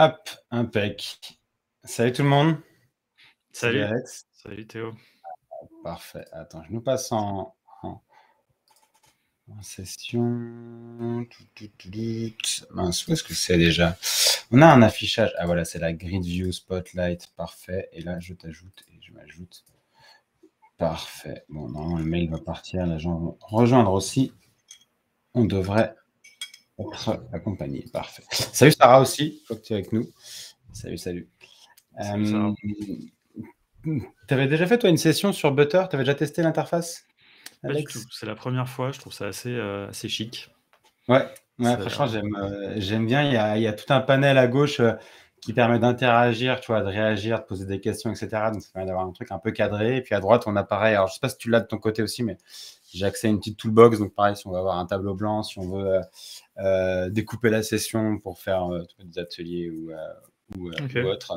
Hop, impec. Salut tout le monde. Salut. Alex. Salut Théo. Parfait. Attends, je nous passe en, session. Mince, où est-ce que c'est déjà On a un affichage. Ah voilà, c'est la grid view spotlight. Parfait. Et là, je t'ajoute et je m'ajoute. Parfait. Bon, non, le mail va partir. Les gens vont rejoindre aussi. On devrait Accompagné, parfait. Salut Sarah aussi, faut que tu es avec nous. Salut, salut. tu euh, avais déjà fait toi une session sur Butter, tu avais déjà testé l'interface c'est la première fois, je trouve ça assez, euh, chic. Ouais, franchement euh, j'aime, bien, il y, a, tout un panel à gauche qui permet d'interagir, de réagir, de poser des questions, etc. Donc ça permet d'avoir un truc un peu cadré. Et puis à droite, on a pareil, alors je ne sais pas si tu l'as de ton côté aussi, mais j'ai accès à une petite toolbox. Donc, pareil, si on veut avoir un tableau blanc, si on veut euh, euh, découper la session pour faire euh, des ateliers ou, autre,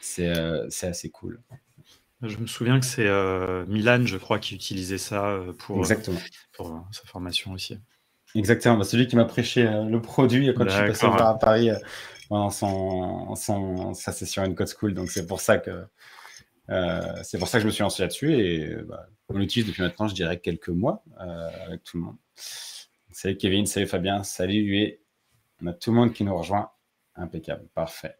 c'est assez cool. Je me souviens que c'est Milan, je crois, qui utilisait ça pour, pour sa formation aussi. Exactement, bah, c'est celui qui m'a prêché le produit quand je suis passé par Paris pendant sa session une Code School. Donc, c'est pour ça que euh, c'est pour ça que je me suis lancé là-dessus et euh, bah, on l'utilise depuis maintenant, je dirais, quelques mois euh, avec tout le monde. Salut Kevin, salut Fabien, salut Hué. On a tout le monde qui nous rejoint. Impeccable, parfait.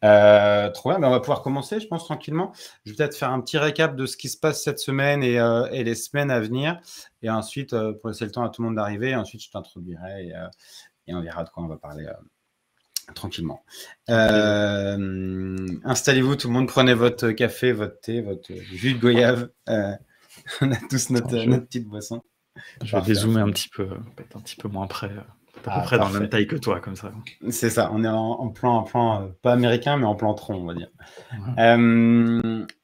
Très bien, ben, on va pouvoir commencer, je pense, tranquillement. Je vais peut-être faire un petit récap de ce qui se passe cette semaine et, les semaines à venir. Et ensuite, pour laisser le temps à tout le monde d'arriver, ensuite je t'introduirai et, et, on verra de quoi on va parler tranquillement. Euh, installez-vous, tout le monde, prenez votre café, votre thé, votre jus de goyave. Euh, on a tous notre, petite boisson. Je vais dézoomer un petit peu, un petit peu moins près. Euh, à peu ah, près dans la même taille que toi, comme ça. C'est ça, on est en, plan, plan pas américain, mais en plan tronc, on va dire.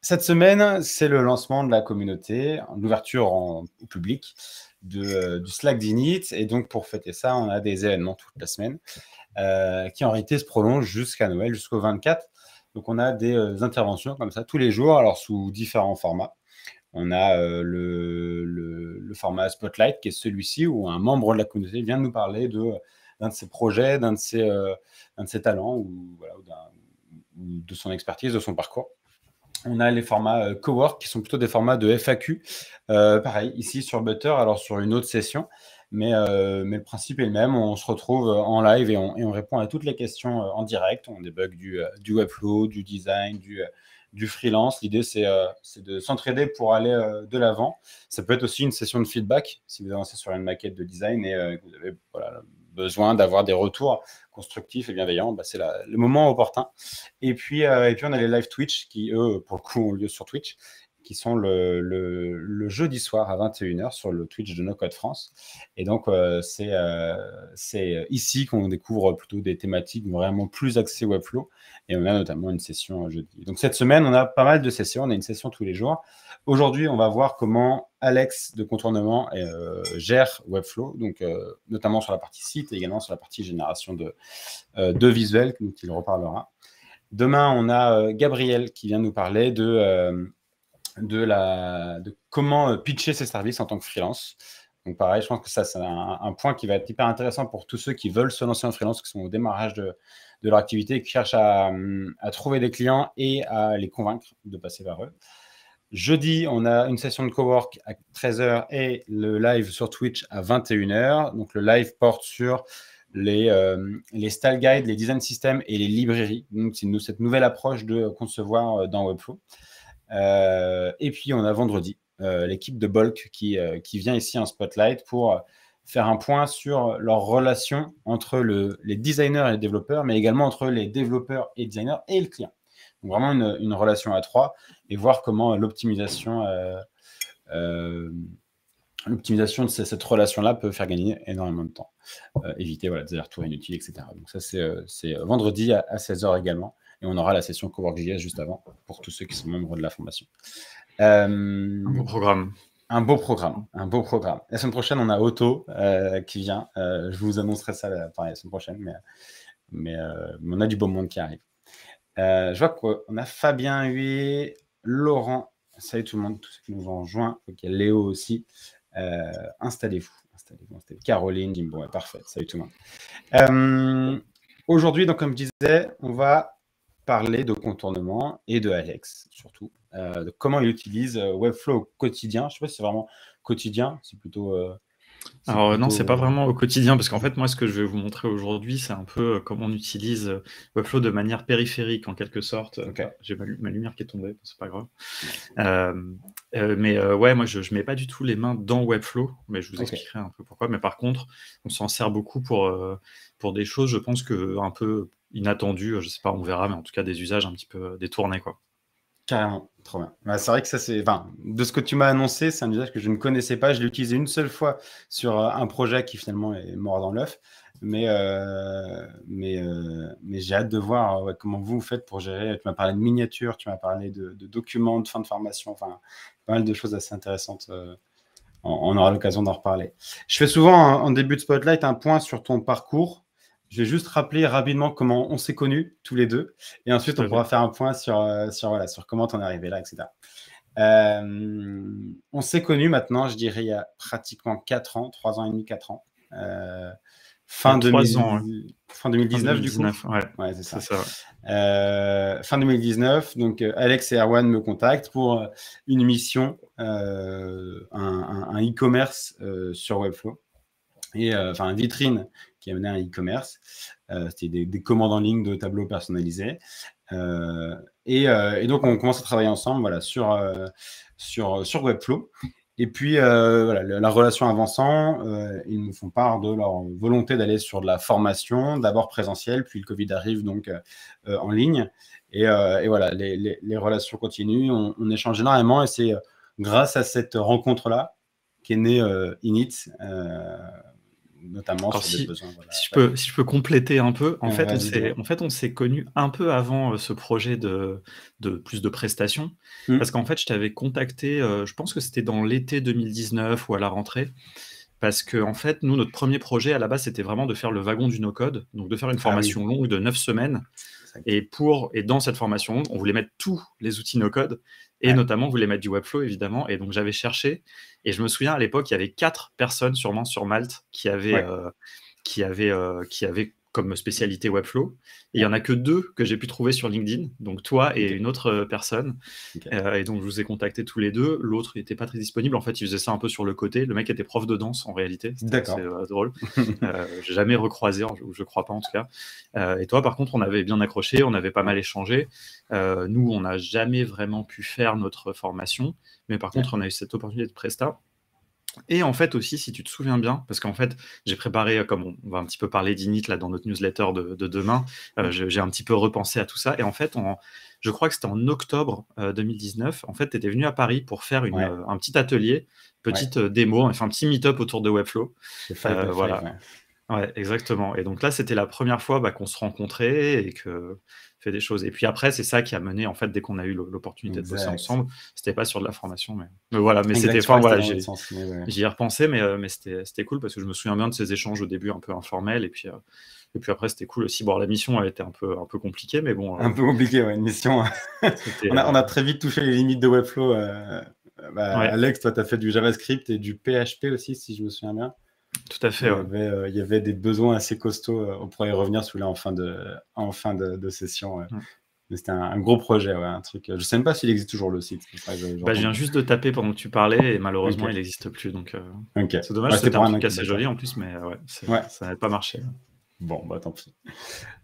cette semaine, c'est le lancement de la communauté, l'ouverture au public de, du Slack d'Init. Et donc, pour fêter ça, on a des événements toute la semaine. Euh, qui en réalité se prolonge jusqu'à Noël, jusqu'au 24. Donc on a des euh, interventions comme ça tous les jours, alors sous différents formats. On a euh, le, format Spotlight, qui est celui-ci où un membre de la communauté vient nous parler de d'un de ses projets, d'un de ses, talents ou, de son expertise, de son parcours. On a les formats cowork qui sont plutôt des formats de FAQ. pareil, ici sur Butter, alors sur une autre session. Euh, mais, le principe est le même. On se retrouve euh, en live et on, répond à toutes les questions euh, en direct. On débug du, webflow, du design, du, freelance. L'idée, c'est de s'entraider pour aller de l'avant. Ça peut être aussi une session de feedback si vous avancez sur une maquette de design et que vous avez besoin d'avoir des retours constructifs et bienveillants. Bah, c'est le moment opportun. Et puis, et puis, on a les live Twitch qui, eux, pour le coup, ont lieu sur Twitch qui sont le, jeudi soir à 21h sur le Twitch de No Code France. Et donc, euh, c'est euh, c'est ici qu'on découvre plutôt des thématiques vraiment plus axées Webflow. Et on a notamment une session euh, jeudi. Donc, cette semaine, on a pas mal de sessions. On a une session tous les jours. Aujourd'hui, on va voir comment Alex de Contournement gère Webflow, donc notamment sur la partie site et également sur la partie génération de, de visuels, dont il reparlera. Demain, on a Gabriel qui vient nous parler de de, la, de comment euh, pitcher ses services en tant que freelance. Donc pareil, je pense que ça, c'est un, point qui va être hyper intéressant pour tous ceux qui veulent se lancer en freelance, qui sont au démarrage de, leur activité, qui cherchent hum, à, trouver des clients et à les convaincre de passer par eux. Jeudi, on a une session de cowork à 13h et le live sur Twitch à 21h. Donc le live porte sur les, euh, les style guides, les design systems et les librairies. Donc c'est cette nouvelle approche de concevoir euh, dans Webflow. Euh, et puis on a vendredi euh, l'équipe de Bulk qui, euh, qui vient ici en spotlight pour faire un point sur leur relation entre les designers et les développeurs, mais également entre les développeurs et designers et le client. Donc vraiment une, relation à trois et voir comment l'optimisation l'optimisation de cette relation-là peut faire gagner énormément de temps. éviter des retours inutiles, etc. Donc ça, c'est vendredi à, 16h également. Et on aura la session Cowork.js juste avant pour tous ceux qui sont membres de la formation. Euh, un beau programme. Un beau programme. Un beau programme. La semaine prochaine, on a Otto euh, qui vient. Euh, je vous annoncerai ça la, semaine prochaine, mais, mais on a du beau monde qui arrive. je vois qu'on a Fabien Huy, Laurent. Salut tout le monde, tous ceux qui nous ont rejoints. Ok, Léo aussi. Installez-vous. Installez-vous. Installez Caroline, Dimbo, parfait. Salut tout le monde. Aujourd'hui, donc comme je disais, on va parler de contournement et de Alex, surtout, euh, de comment il utilise euh, Webflow au quotidien. Je sais pas si c'est vraiment quotidien, c'est plutôt. Euh, Alors, non, c'est pas vraiment au quotidien, parce qu'en fait, moi, ce que je vais vous montrer aujourd'hui, c'est un peu comment on utilise Webflow de manière périphérique, en quelque sorte. J'ai ma, lumière qui est tombée, c'est pas grave. mais ouais, moi, je ne mets pas du tout les mains dans Webflow, mais je vous expliquerai un peu pourquoi. Mais par contre, on s'en sert beaucoup pour, pour des choses, je pense que un peu inattendu, euh, je sais pas, on verra, mais en tout cas des usages un petit peu euh, détournés. Quoi. Carrément, trop bien. Bah, c'est vrai que ça, c'est. Enfin, de ce que tu m'as annoncé, c'est un usage que je ne connaissais pas. Je l'ai utilisé une seule fois sur euh, un projet qui finalement est mort dans l'œuf. Mais, mais, mais j'ai hâte de voir comment vous, faites pour gérer. Tu m'as parlé de miniatures, tu m'as parlé de, documents, de fin de formation, enfin, pas mal de choses assez intéressantes. On, on aura l'occasion d'en reparler. Je fais souvent en début de spotlight un point sur ton parcours je vais juste rappeler rapidement comment on s'est connus tous les deux. Et ensuite, on pourra faire un point sur, euh, sur, voilà, sur comment on est arrivé là, etc. Euh, on s'est connus maintenant, je dirais, il y a pratiquement 4 ans, 3 ans et demi, 4 ans. Euh, fin, fin, 2019, 2019, du coup. Ouais, c'est ça. fin 2019, donc Alex et Erwan me contactent pour une mission, un e-commerce sur Webflow enfin une vitrine qui amenait un e-commerce. Euh, c'était des, commandes en ligne de tableaux personnalisés. Euh, euh, et, donc, on commence à travailler ensemble voilà, sur, sur, sur Webflow. Et puis, la, relation avançant, ils nous font part de leur volonté d'aller sur de la formation, d'abord présentielle, puis le Covid arrive donc en ligne. Et, voilà, les, les, relations continuent, on, échange énormément et c'est grâce à cette rencontre-là qu'est née Init notamment si, je peux, compléter un peu, en, fait, on s'est, en connus un peu avant euh, ce projet de, de plus de prestations, mmh. parce qu'en fait, je t'avais contacté, euh, je pense que c'était dans l'été 2019 ou à la rentrée, parce que en fait, nous, notre premier projet à la base, c'était vraiment de faire le wagon du no-code, donc de faire une ah formation longue de 9 semaines. Et, pour, et dans cette formation on voulait mettre tous les outils no-code, et notamment, notamment, voulait mettre du Webflow, évidemment. Et donc, j'avais cherché. Et je me souviens, à l'époque, il y avait quatre personnes, sûrement, sur Malte, qui avaient, qui euh, qui avaient euh, comme spécialité Webflow. Et il n'y ah. en a que deux que j'ai pu trouver sur LinkedIn, donc toi et une autre euh, personne. Euh, et donc je vous ai contacté tous les deux. L'autre n'était pas très disponible. En fait, il faisait ça un peu sur le côté. Le mec était prof de danse en réalité. C'est euh, drôle. j'ai jamais recroisé, je ne crois pas en tout cas. et toi, par contre, on avait bien accroché, on avait pas mal échangé. nous, on n'a jamais vraiment pu faire notre formation. Mais par contre, on a eu cette opportunité de Presta. Et en fait aussi, si tu te souviens bien, parce qu'en fait, j'ai préparé, euh, comme on va un petit peu parler d'init là dans notre newsletter de, demain, euh, j'ai un petit peu repensé à tout ça. Et en fait, je crois que c'était en octobre 2019, euh, en fait, tu étais venu à Paris pour faire un petit atelier, petite démo, enfin un petit meet-up autour de Webflow. voilà. Ouais, exactement. Et donc là, c'était la première fois bah, qu'on se rencontrait et que fait des choses. Et puis après, c'est ça qui a mené, en fait, dès qu'on a eu l'opportunité de bosser ensemble, c'était pas sur de la formation, mais, voilà, mais c'était, fort. j'y ai repensé, mais, euh, mais c'était cool parce que je me souviens bien de ces échanges au début un peu informels et puis. Euh, et puis après, c'était cool aussi. Bon, la mission a été un peu, un peu compliquée, mais bon. Euh, un peu compliquée, ouais, une mission. Hein. on, a, très vite touché les limites de Webflow. Bah, Alex, toi, tu as fait du JavaScript et du PHP aussi, si je me souviens bien. Tout à fait. Euh, il y, avait, des besoins assez costauds. Euh, on pourrait y revenir sous là en fin de, en fin de, session. Mm. Mais c'était un, gros projet, ouais, un truc. Euh, je sais même pas s'il existe toujours le site. je, bah, je viens juste de taper pendant que tu parlais et malheureusement il n'existe plus. Donc c'est dommage. c'était un truc assez joli en plus, mais ça n'avait pas marché. Bon, bah tant pis.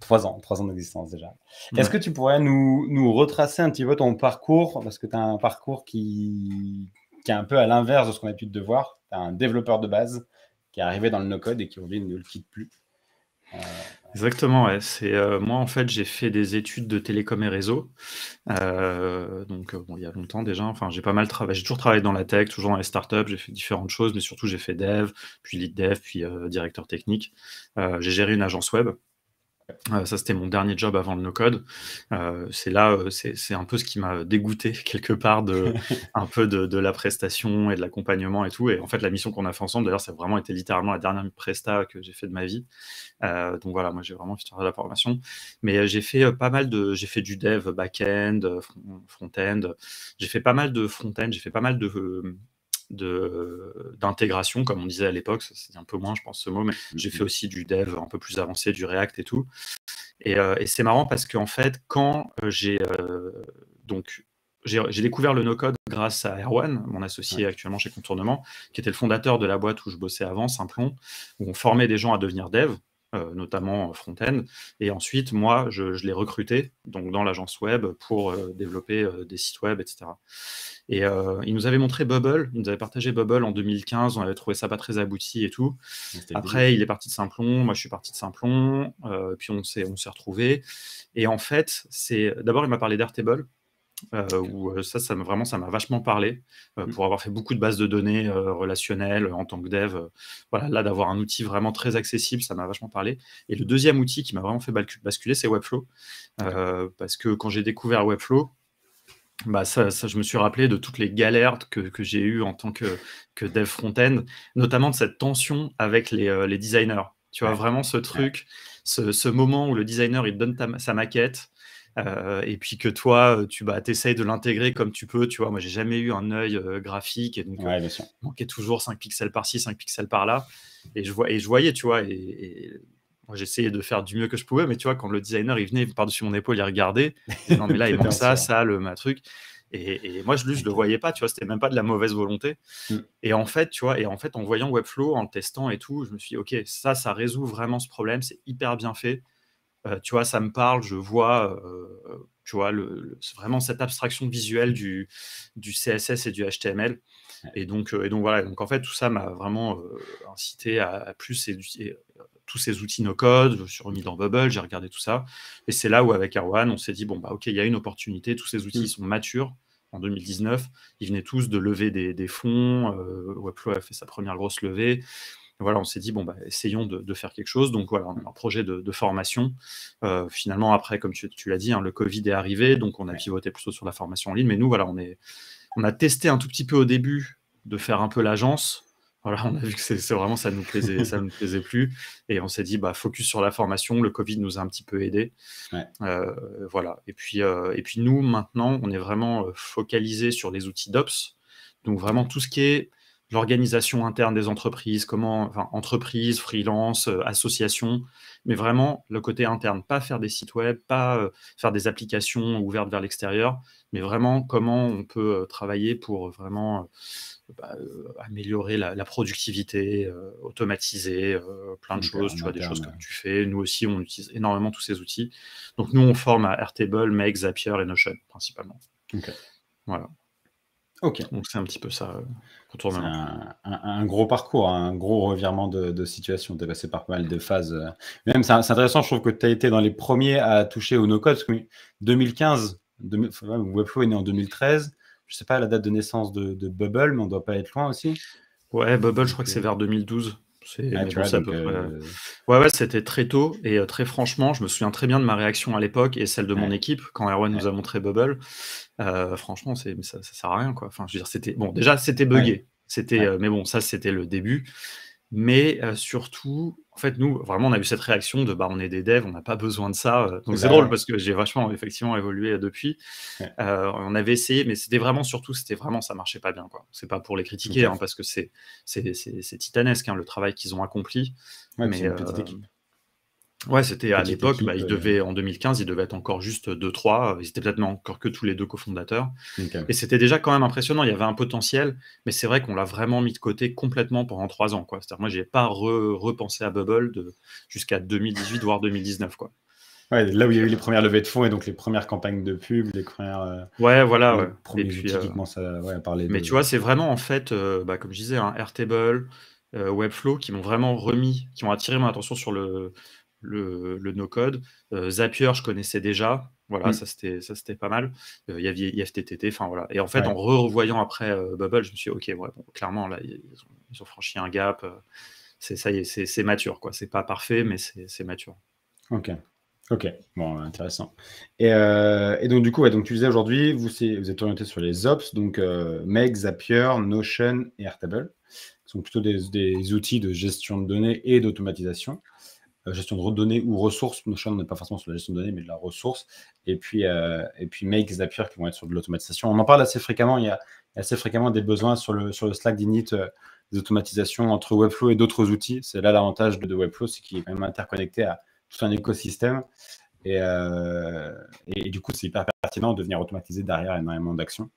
Trois ans, trois ans d'existence déjà. Est-ce que tu pourrais nous, nous retracer un petit peu ton parcours Parce que tu as un parcours qui, qui est un peu à l'inverse de ce qu'on a l'habitude de voir. Tu es un développeur de base qui est arrivé dans le no-code et qui aujourd'hui ne le quitte plus. Euh, Exactement, ouais. c'est euh, moi en fait j'ai fait des études de télécom et réseau, euh, donc il y a longtemps déjà. Enfin j'ai pas mal travaillé, j'ai toujours travaillé dans la tech, toujours dans les startups, j'ai fait différentes choses, mais surtout j'ai fait dev, puis lead dev, puis directeur technique. j'ai géré une agence web euh, ça, c'était mon dernier job avant le no-code. Euh, c'est là, euh, c'est un peu ce qui m'a dégoûté quelque part de, un peu de, la prestation et de l'accompagnement et tout. Et en fait, la mission qu'on a fait ensemble, d'ailleurs, ça a vraiment été littéralement la dernière presta que j'ai fait de ma vie. donc voilà, moi, j'ai vraiment fait de la formation. Mais j'ai fait pas mal de, j'ai fait du dev back-end, front-end. J'ai fait pas mal de front-end, j'ai fait pas mal de euh, d'intégration, comme on disait à l'époque, c'est un peu moins, je pense, ce mot, mais mm-hmm. j'ai fait aussi du dev un peu plus avancé, du React et tout. Et, euh, c'est marrant parce qu'en fait, quand euh, j'ai donc j'ai découvert le no-code grâce à Erwan, mon associé actuellement chez Contournement, qui était le fondateur de la boîte où je bossais avant, Simplon, où on formait des gens à devenir dev. Euh, notamment euh, front-end. Et ensuite, moi, je, l'ai recruté donc dans l'agence web pour euh, développer des sites web, etc. Et il nous avait montré Bubble, il nous avait partagé Bubble en 2015, on avait trouvé ça pas très abouti et tout. Après, il est parti de Simplon, moi je suis parti de Simplon, euh, puis on s'est retrouvé. Et en fait, c'est d'abord, il m'a parlé d'Airtable, euh, où euh, ça, ça vraiment, ça m'a vachement parlé euh, mmh. pour avoir fait beaucoup de bases de données euh, relationnelles en tant que dev. voilà, là, d'avoir un outil vraiment très accessible, ça m'a vachement parlé. Et le deuxième outil qui m'a vraiment fait basculer, c'est Webflow, parce que quand j'ai découvert Webflow, bah ça, je me suis rappelé de toutes les galères que, j'ai eues en tant que, dev front-end, notamment de cette tension avec les, designers. Tu vois, vraiment ce truc, ce, moment où le designer, il donne sa maquette, euh, et puis que toi, euh, tu bah, essayes de l'intégrer comme tu peux. Tu vois, moi, j'ai jamais eu un œil euh, graphique donc il manquait toujours 5 pixels par-ci, 5 pixels par-là. Et je, et je voyais, tu vois, et, j'essayais de faire du mieux que je pouvais, mais tu vois, quand le designer, il venait par-dessus mon épaule, il regardait, non, mais là, il manque ça, ça, le, ma truc. Et, moi, je ne le voyais pas, tu vois, c'était même pas de la mauvaise volonté. Mm. Et en fait, tu vois, et en fait, en voyant Webflow, en le testant et tout, je me suis dit, OK, ça, ça résout vraiment ce problème, c'est hyper bien fait. Euh, tu vois, ça me parle, je vois, euh, tu vois, le, vraiment cette abstraction visuelle mmh. du, du CSS et du HTML. Et donc, euh, et donc voilà, donc en fait, tout ça m'a vraiment incité à, plus éduquer tous ces outils no-code, je me suis remis dans Bubble, j'ai regardé tout ça. Et c'est là où, avec Erwan, on s'est dit, bon, bah, OK, il y a une opportunité, tous ces outils mmh. sont matures. En 2019, ils venaient tous de lever des, des fonds. Webflow a fait sa première grosse levée voilà, on s'est dit, bon, bah, essayons de, faire quelque chose. Donc voilà, on a un projet de, formation. Euh, finalement, après, comme tu, l'as dit, hein, le Covid est arrivé, donc on a pivoté plutôt sur la formation en ligne. Mais nous, voilà, on, est, on a testé un tout petit peu au début de faire un peu l'agence. Voilà, on a vu que c'est vraiment ça nous plaisait, ça nous plaisait plus, et on s'est dit bah focus sur la formation. Le Covid nous a un petit peu aidé, euh, voilà. Et puis euh, et puis nous maintenant, on est vraiment focalisé sur les outils d'ops, donc vraiment tout ce qui est l'organisation interne des entreprises, comment, enfin, entreprises, freelance, euh, associations, mais vraiment le côté interne, pas faire des sites web, pas euh, faire des applications ouvertes vers l'extérieur, mais vraiment comment on peut euh, travailler pour vraiment bah, améliorer la, productivité, automatiser plein de choses, tu vois, des choses comme tu fais. Nous aussi, on utilise énormément tous ces outils. Donc nous, on forme à Airtable, Make, Zapier et Notion principalement. Voilà. Ok. Donc c'est un petit peu ça un, gros parcours, hein, un gros revirement de, situation. Tu passé par pas mal de phases. Euh. Même, c'est intéressant, je trouve que tu as été dans les premiers à toucher au no-code. 2015, Webflow est né en 2013. Je ne sais pas la date de naissance de, de Bubble, mais on ne doit pas être loin aussi. Ouais, Bubble, je crois que c'est vers 2012. Ouais, ouais, c'était très tôt. Et euh, très franchement, je me souviens très bien de ma réaction à l'époque et celle de mon équipe quand Erwan nous a montré Bubble. Euh, franchement, ça, ça sert à rien. Quoi. Enfin, je veux dire, c'était... Bon, déjà, c'était buggé. C'était, euh, mais bon, ça, c'était le début. Mais surtout, en fait, nous, vraiment, on a eu cette réaction de bah, on est des devs, on n'a pas besoin de ça. Euh, donc, c'est drôle parce que j'ai vachement, effectivement, évolué euh, depuis. Euh, on avait essayé, mais c'était vraiment, surtout, c'était vraiment, ça marchait pas bien. quoi. C'est pas pour les critiquer, hein, parce que c'est titanesque, hein, le travail qu'ils ont accompli. mais, une petite équipe. Ouais, c'était à l'époque, bah, euh, en 2015, ils devaient être encore juste 2-3, euh, ils étaient peut-être encore que tous les deux cofondateurs. Et c'était déjà quand même impressionnant, il y avait un potentiel, mais c'est vrai qu'on l'a vraiment mis de côté complètement pendant 3 ans. C'est-à-dire, moi, je n'ai pas repensé à Bubble jusqu'à 2018, voire 2019. Quoi. Ouais, là où il y a eu les premières levées de fonds et donc les premières campagnes de pub, les premières. Euh, ouais, voilà. Et puis, ça, ouais, Mais tu vois, c'est vraiment en fait, bah, comme je disais, un hein, Airtable, Webflow qui m'ont vraiment remis, qui ont attiré mon attention sur le, le, no-code. Euh, Zapier, je connaissais déjà. Voilà, mmh. c'était ça c'était pas mal. Euh, il y avait IFTTT, enfin voilà. Et en fait, en revoyant après euh, Bubble, je me suis dit, ok, bon, clairement, là, ils ont, franchi un gap. c'est ça y est, c'est mature, quoi. C'est pas parfait, mais c'est mature. Ok. Ok, bon, intéressant. Et, donc, du coup, ouais, donc, tu disais aujourd'hui, vous, vous êtes orienté sur les ops, donc Meg, Zapier, Notion et Airtable, qui sont plutôt des, des outils de gestion de données et d'automatisation. Euh, gestion de données ou ressources. Notion n'est pas forcément sur la gestion de données, mais de la ressource. Et puis, euh, et puis Make, Zapier qui vont être sur de l'automatisation. On en parle assez fréquemment. Il y a assez fréquemment des besoins sur le, sur le Slack d'Init, euh, des automatisations entre Webflow et d'autres outils. C'est là l'avantage de, Webflow, c'est qu'il est quand même interconnecté à tout un écosystème. Et, et, et du coup, c'est hyper pertinent de venir automatiser derrière énormément d'actions,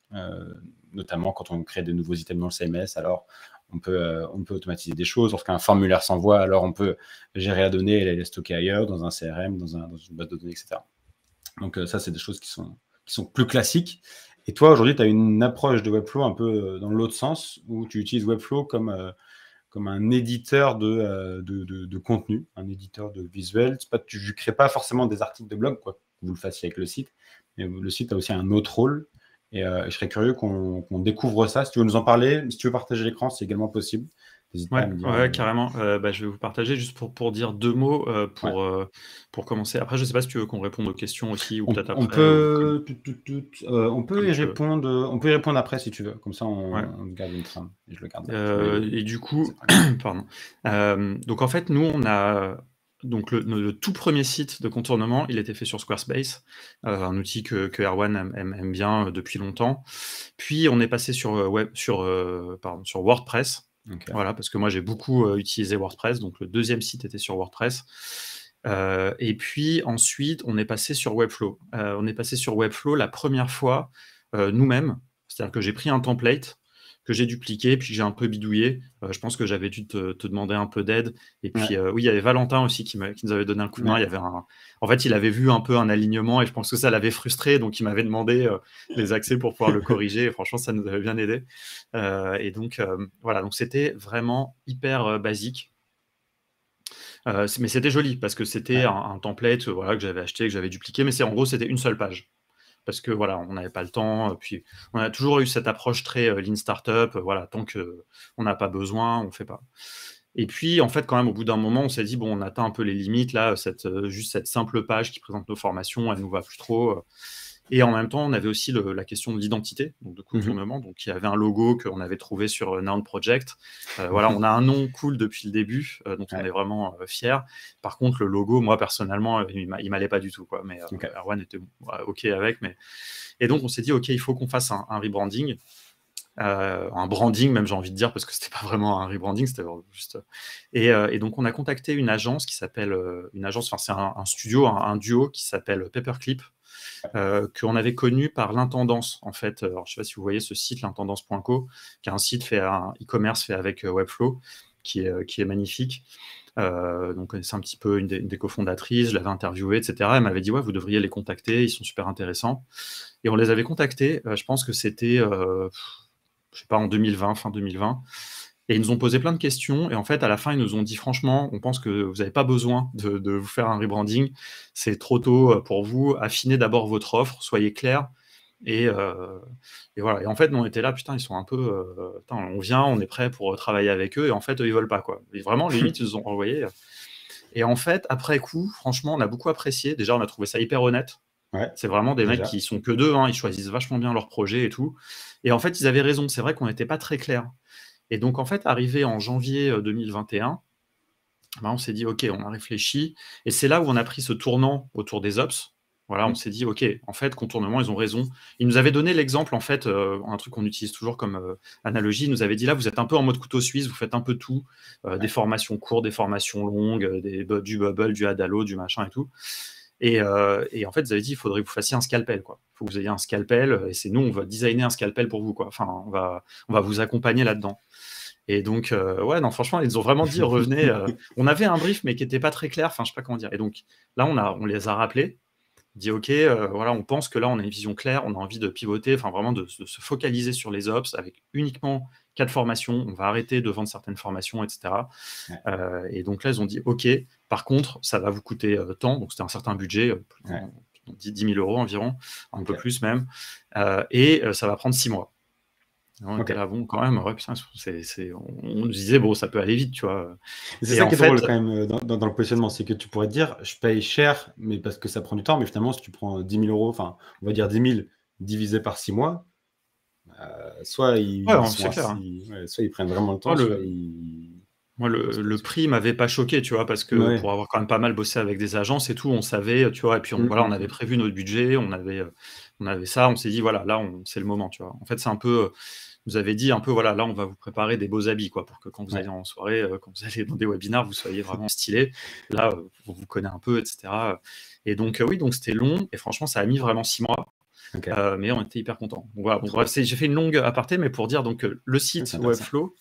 notamment quand on crée des nouveaux items dans le CMS. Alors, on peut, euh, on peut automatiser des choses. Lorsqu'un formulaire s'envoie, alors on peut gérer la donnée et la stocker ailleurs, dans un CRM, dans, une base de données, etc. Donc euh, ça, c'est des choses qui sont, qui sont plus classiques. Et toi, aujourd'hui, tu as une approche de Webflow un peu euh, dans l'autre sens, où tu utilises Webflow comme, comme un éditeur de, de, de, contenu, un éditeur de visuel. Pas, tu ne crées pas forcément des articles de blog, quoi, que vous le fassiez avec le site, mais le site a aussi un autre rôle euh, et, je serais curieux qu'on découvre ça. Si tu veux nous en parler, si tu veux partager l'écran, c'est également possible. Ouais, euh, carrément. Euh, bah, je vais vous partager juste pour, pour dire deux mots pour, pour commencer. Après, je ne sais pas si tu veux qu'on réponde aux questions aussi ou après. On peut, on peut y répondre. On peut répondre après si tu veux. Comme ça, on, garde une trame. Je le garde. et du coup, pardon. donc en fait, nous, on a donc le, tout premier site de contournement, il était fait sur Squarespace, euh, un outil que, Erwan aime, bien euh, depuis longtemps. Puis on est passé sur, euh, sur, WordPress. Voilà, parce que moi j'ai beaucoup utilisé WordPress, donc le deuxième site était sur WordPress. et puis ensuite, on est passé sur Webflow. on est passé sur Webflow la première fois nous-mêmes, c'est-à-dire que j'ai pris un template, que j'ai dupliqué puis puis j'ai un peu bidouillé. Euh, je pense que j'avais dû te, demander un peu d'aide. Et puis, euh, oui, il y avait Valentin aussi qui, qui, nous avait donné un coup de main. Il y avait un... En fait, il avait vu un peu un alignement et je pense que ça l'avait frustré. Donc, il m'avait demandé euh, les accès pour pouvoir le corriger. Et franchement, ça nous avait bien aidé. et donc, voilà. Donc, c'était vraiment hyper basique. mais c'était joli parce que c'était un, template voilà, que j'avais acheté, que j'avais dupliqué. Mais c'est en gros, c'était une seule page parce que voilà, on n'avait pas le temps. Euh, puis on a toujours eu cette approche très euh, lean startup. Euh, voilà, tant que on n'a pas besoin, on fait pas. Et puis, en fait, quand même, au bout d'un moment, on s'est dit, bon, on atteint un peu les limites, là, cette, juste cette simple page qui présente nos formations, elle ne nous va plus trop. Et en même temps, on avait aussi la question de l'identité, donc de mhm. contournement. Donc, il y avait un logo qu'on avait trouvé sur euh, Noun Project. Euh, voilà, on a un nom cool depuis le début, donc euh, dont on est vraiment fiers. fier. Par contre, le logo, moi personnellement, il m'allait pas du tout, quoi. Mais Erwan était ok avec. Mais et donc, on s'est dit, ok, il faut qu'on fasse un, rebranding. un branding même j'ai envie de dire parce que c'était pas vraiment un rebranding c'était juste et, donc on a contacté une agence qui s'appelle une agence enfin c'est un, studio un, un duo qui s'appelle Paperclip euh, qu'on avait connu par l'intendance en fait. Euh, alors, je ne sais pas si vous voyez ce site l'intendance.co, qui est un site fait un e-commerce fait avec euh, Webflow, qui est, qui est magnifique. donc, c'est un petit peu une des, des cofondatrices, je l'avais interviewée, etc. Elle m'avait dit, ouais, vous devriez les contacter, ils sont super intéressants. Et on les avait contactés, je pense que c'était, je ne sais pas, en 2020, fin 2020. Et ils nous ont posé plein de questions. Et en fait, à la fin, ils nous ont dit franchement, on pense que vous n'avez pas besoin de, vous faire un rebranding. C'est trop tôt euh, pour vous. Affinez d'abord votre offre, soyez clair. Euh, et, voilà. Et en fait, nous, on était là, putain, ils sont un peu. Euh, on vient, on est prêt pour travailler avec eux. Et en fait, eux, ils veulent pas, quoi. vraiment, limite, ils nous ont envoyé Et en fait, après coup, franchement, on a beaucoup apprécié. Déjà, on a trouvé ça hyper honnête. c'est vraiment des mecs qui sont que deux, hein. ils choisissent vachement bien leur projet et tout. Et en fait, ils avaient raison. C'est vrai qu'on n'était pas très clair. Et donc, en fait, arrivé en janvier 2021, euh, ben, on s'est dit, OK, on a réfléchi. Et c'est là où on a pris ce tournant autour des ops. Voilà, on mm. s'est dit, OK, en fait, contournement, ils ont raison. Ils nous avaient donné l'exemple, en fait, euh, un truc qu'on utilise toujours comme euh, analogie. Ils nous avaient dit, là, vous êtes un peu en mode couteau suisse, vous faites un peu tout, des formations courtes, des formations longues, des, du bubble, du adalo, du machin et tout. Euh, et, en fait, vous avez dit, il faudrait que vous fassiez un scalpel. Il faut que vous ayez un scalpel. Euh, et c'est nous, on va designer un scalpel pour vous. Quoi. Enfin, on va, on va vous accompagner là-dedans. Et donc, euh, ouais, non, franchement, ils ont vraiment dit, revenez. on avait un brief, mais qui n'était pas très clair. Enfin, je sais pas comment dire. Et donc, là, on, a, on les a rappelés. Dit, OK, voilà, on pense que là, on a une vision claire. On a envie de pivoter, enfin, vraiment de se focaliser sur les ops avec uniquement quatre on va arrêter de vendre certaines formations, etc. Euh, et donc là, ils ont dit, OK, par contre, ça va vous coûter euh, tant, donc c'était un certain budget, euh, 10, 000 euros environ, un peu plus même, euh, et ça va prendre six mois. On quand même, on, nous disait, bon, ça peut aller vite, tu vois. C'est ça qui est drôle quand même dans, le positionnement, c'est que tu pourrais dire, je paye cher, mais parce que ça prend du temps, mais finalement, si tu prends 10 000 euros, enfin, on va dire 10 000 divisé par six mois, soit, ils, prennent vraiment le temps, Moi, le, le prix m'avait pas choqué, tu vois, parce que pour avoir quand même pas mal bossé avec des agences et tout, on savait, tu vois, et puis mmh, voilà, mmh, on avait mmh. prévu notre budget, on avait, on avait ça, on s'est dit, voilà, là, c'est le moment, tu vois. En fait, c'est un peu, vous avez dit un peu, voilà, là, on va vous préparer des beaux habits, quoi, pour que quand vous allez en soirée, euh, quand vous allez dans des webinars, vous soyez vraiment stylé. Là, euh, on vous connaît un peu, etc. Et donc, euh, oui, donc c'était long, et franchement, ça a mis vraiment six mois. Euh, mais on était hyper contents. j'ai fait une longue aparté, mais pour dire donc euh, le ah, site Webflow,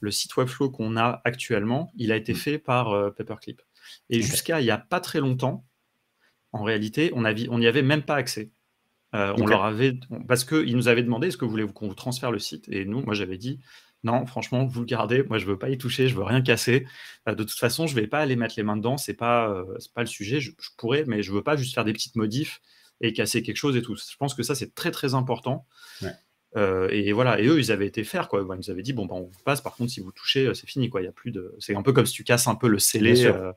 le site Webflow qu'on a actuellement, il a été mm. fait par euh, Paperclip. Et jusqu'à il n'y a pas très longtemps, en réalité, on n'y avait même pas accès. On leur avait parce qu'ils nous avaient demandé est-ce que vous voulez qu'on vous transfère le site Et nous, moi, j'avais dit non, franchement, vous le gardez. Moi, je veux pas y toucher, je veux rien casser. de toute façon, je vais pas aller mettre les mains dedans. C'est pas, pas le sujet. Je, pourrais, mais je veux pas juste faire des petites modifs et casser quelque chose et tout. Je pense que ça, c'est très très important. Euh, et voilà, et eux, ils avaient été faire quoi. Ils nous avaient dit bon ben on vous passe. Par contre, si vous touchez, euh, c'est fini quoi. Il y a plus de. C'est un peu comme si tu casses un peu le scellé. Euh,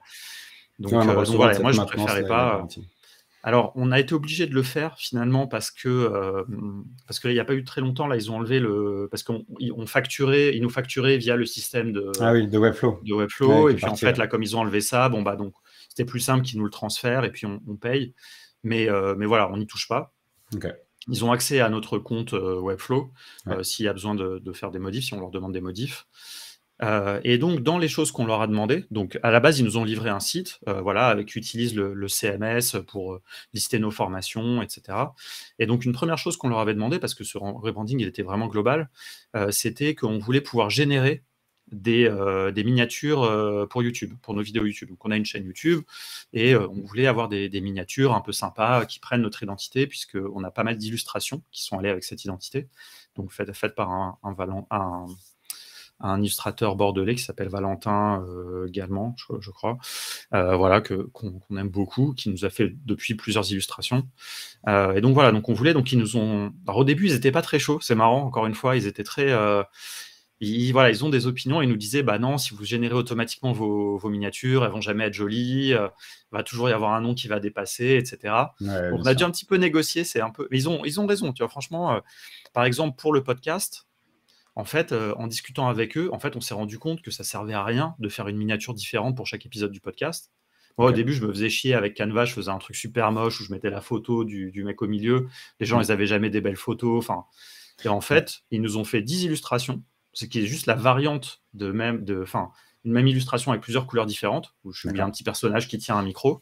donc, voilà, moi je préférais pas. Alors, on a été obligé de le faire finalement parce que parce qu'il n'y a pas eu très longtemps là, ils ont enlevé le parce qu'on facturait, ils nous facturaient via le système de ah oui, de Webflow. De Webflow et puis en fait là, comme ils ont enlevé ça, bon bah donc c'était plus simple qu'ils nous le transfèrent et puis on, on paye. Euh, mais, voilà, on n'y touche pas. Ils ont accès à notre compte euh, Webflow euh, s'il y a besoin de, faire des modifs, si on leur demande des modifs. et donc, dans les choses qu'on leur a demandé, donc à la base, ils nous ont livré un site, voilà, avec qui utilise le, CMS pour lister nos formations, etc. Et donc, une première chose qu'on leur avait demandé, parce que ce rebranding, il était vraiment global, c'était qu'on voulait pouvoir générer euh, des, miniatures euh, pour YouTube, pour nos vidéos YouTube. Donc on a une chaîne YouTube et euh, on voulait avoir des, miniatures un peu sympas qui prennent notre identité, puisqu'on a pas mal d'illustrations qui sont allées avec cette identité. Donc faites, par un, un, illustrateur bordelais qui s'appelle Valentin également, je, crois, voilà, qu'on aime beaucoup, qui nous a fait depuis plusieurs illustrations. et donc voilà, donc on voulait, donc ils nous ont. Alors, au début, ils n'étaient pas très chauds, c'est marrant, encore une fois, ils étaient très ils, voilà, ils ont des opinions et ils nous disaient bah non, si vous générez automatiquement vos, miniatures, elles vont jamais être jolies, il euh, va toujours y avoir un nom qui va dépasser, etc. on a dû un petit peu négocier, c'est un peu. Mais ils ont, ils ont raison, tu vois. Franchement, euh, par exemple, pour le podcast, en fait, euh, en discutant avec eux, en fait, on s'est rendu compte que ça servait à rien de faire une miniature différente pour chaque épisode du podcast. au début, je me faisais chier avec Canva, je faisais un truc super moche où je mettais la photo du, mec au milieu. Les gens, ils n'avaient jamais des belles photos. Enfin, et en fait, ils nous ont fait 10 illustrations c'est qui est juste la variante de même, de, enfin, une même illustration avec plusieurs couleurs différentes, où je mets un petit personnage qui tient un micro.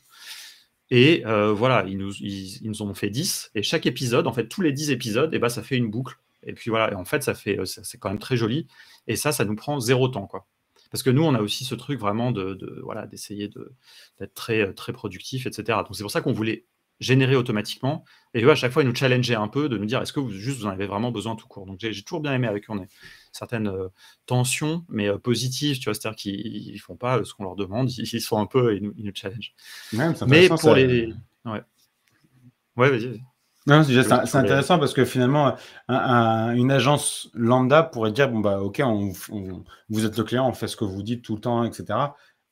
Et euh, voilà, ils nous, ils, nous ont fait 10. Et chaque épisode, en fait, tous les 10 épisodes, et ben, ça fait une boucle. Et puis voilà, en fait, ça fait, euh, c'est quand même très joli. Et ça, ça nous prend zéro temps, quoi. Parce que nous, on a aussi ce truc vraiment de, voilà, d'essayer de, d'être très, euh, très productif, etc. Donc c'est pour ça qu'on voulait générer automatiquement. Et eux, à chaque fois, ils nous challengeaient un peu de nous dire est-ce que vous, juste vous en avez vraiment besoin tout court. Donc j'ai, toujours bien aimé avec eux certaines euh, tensions, mais euh, positives, tu vois, c'est-à-dire qu'ils ne font pas euh, ce qu'on leur demande, ils, sont un peu, ils nous, mais pour les... Ouais, vas-y. c'est intéressant parce que finalement, une agence lambda pourrait dire bon bah ok, on, vous êtes le client, on fait ce que vous dites tout le temps, etc.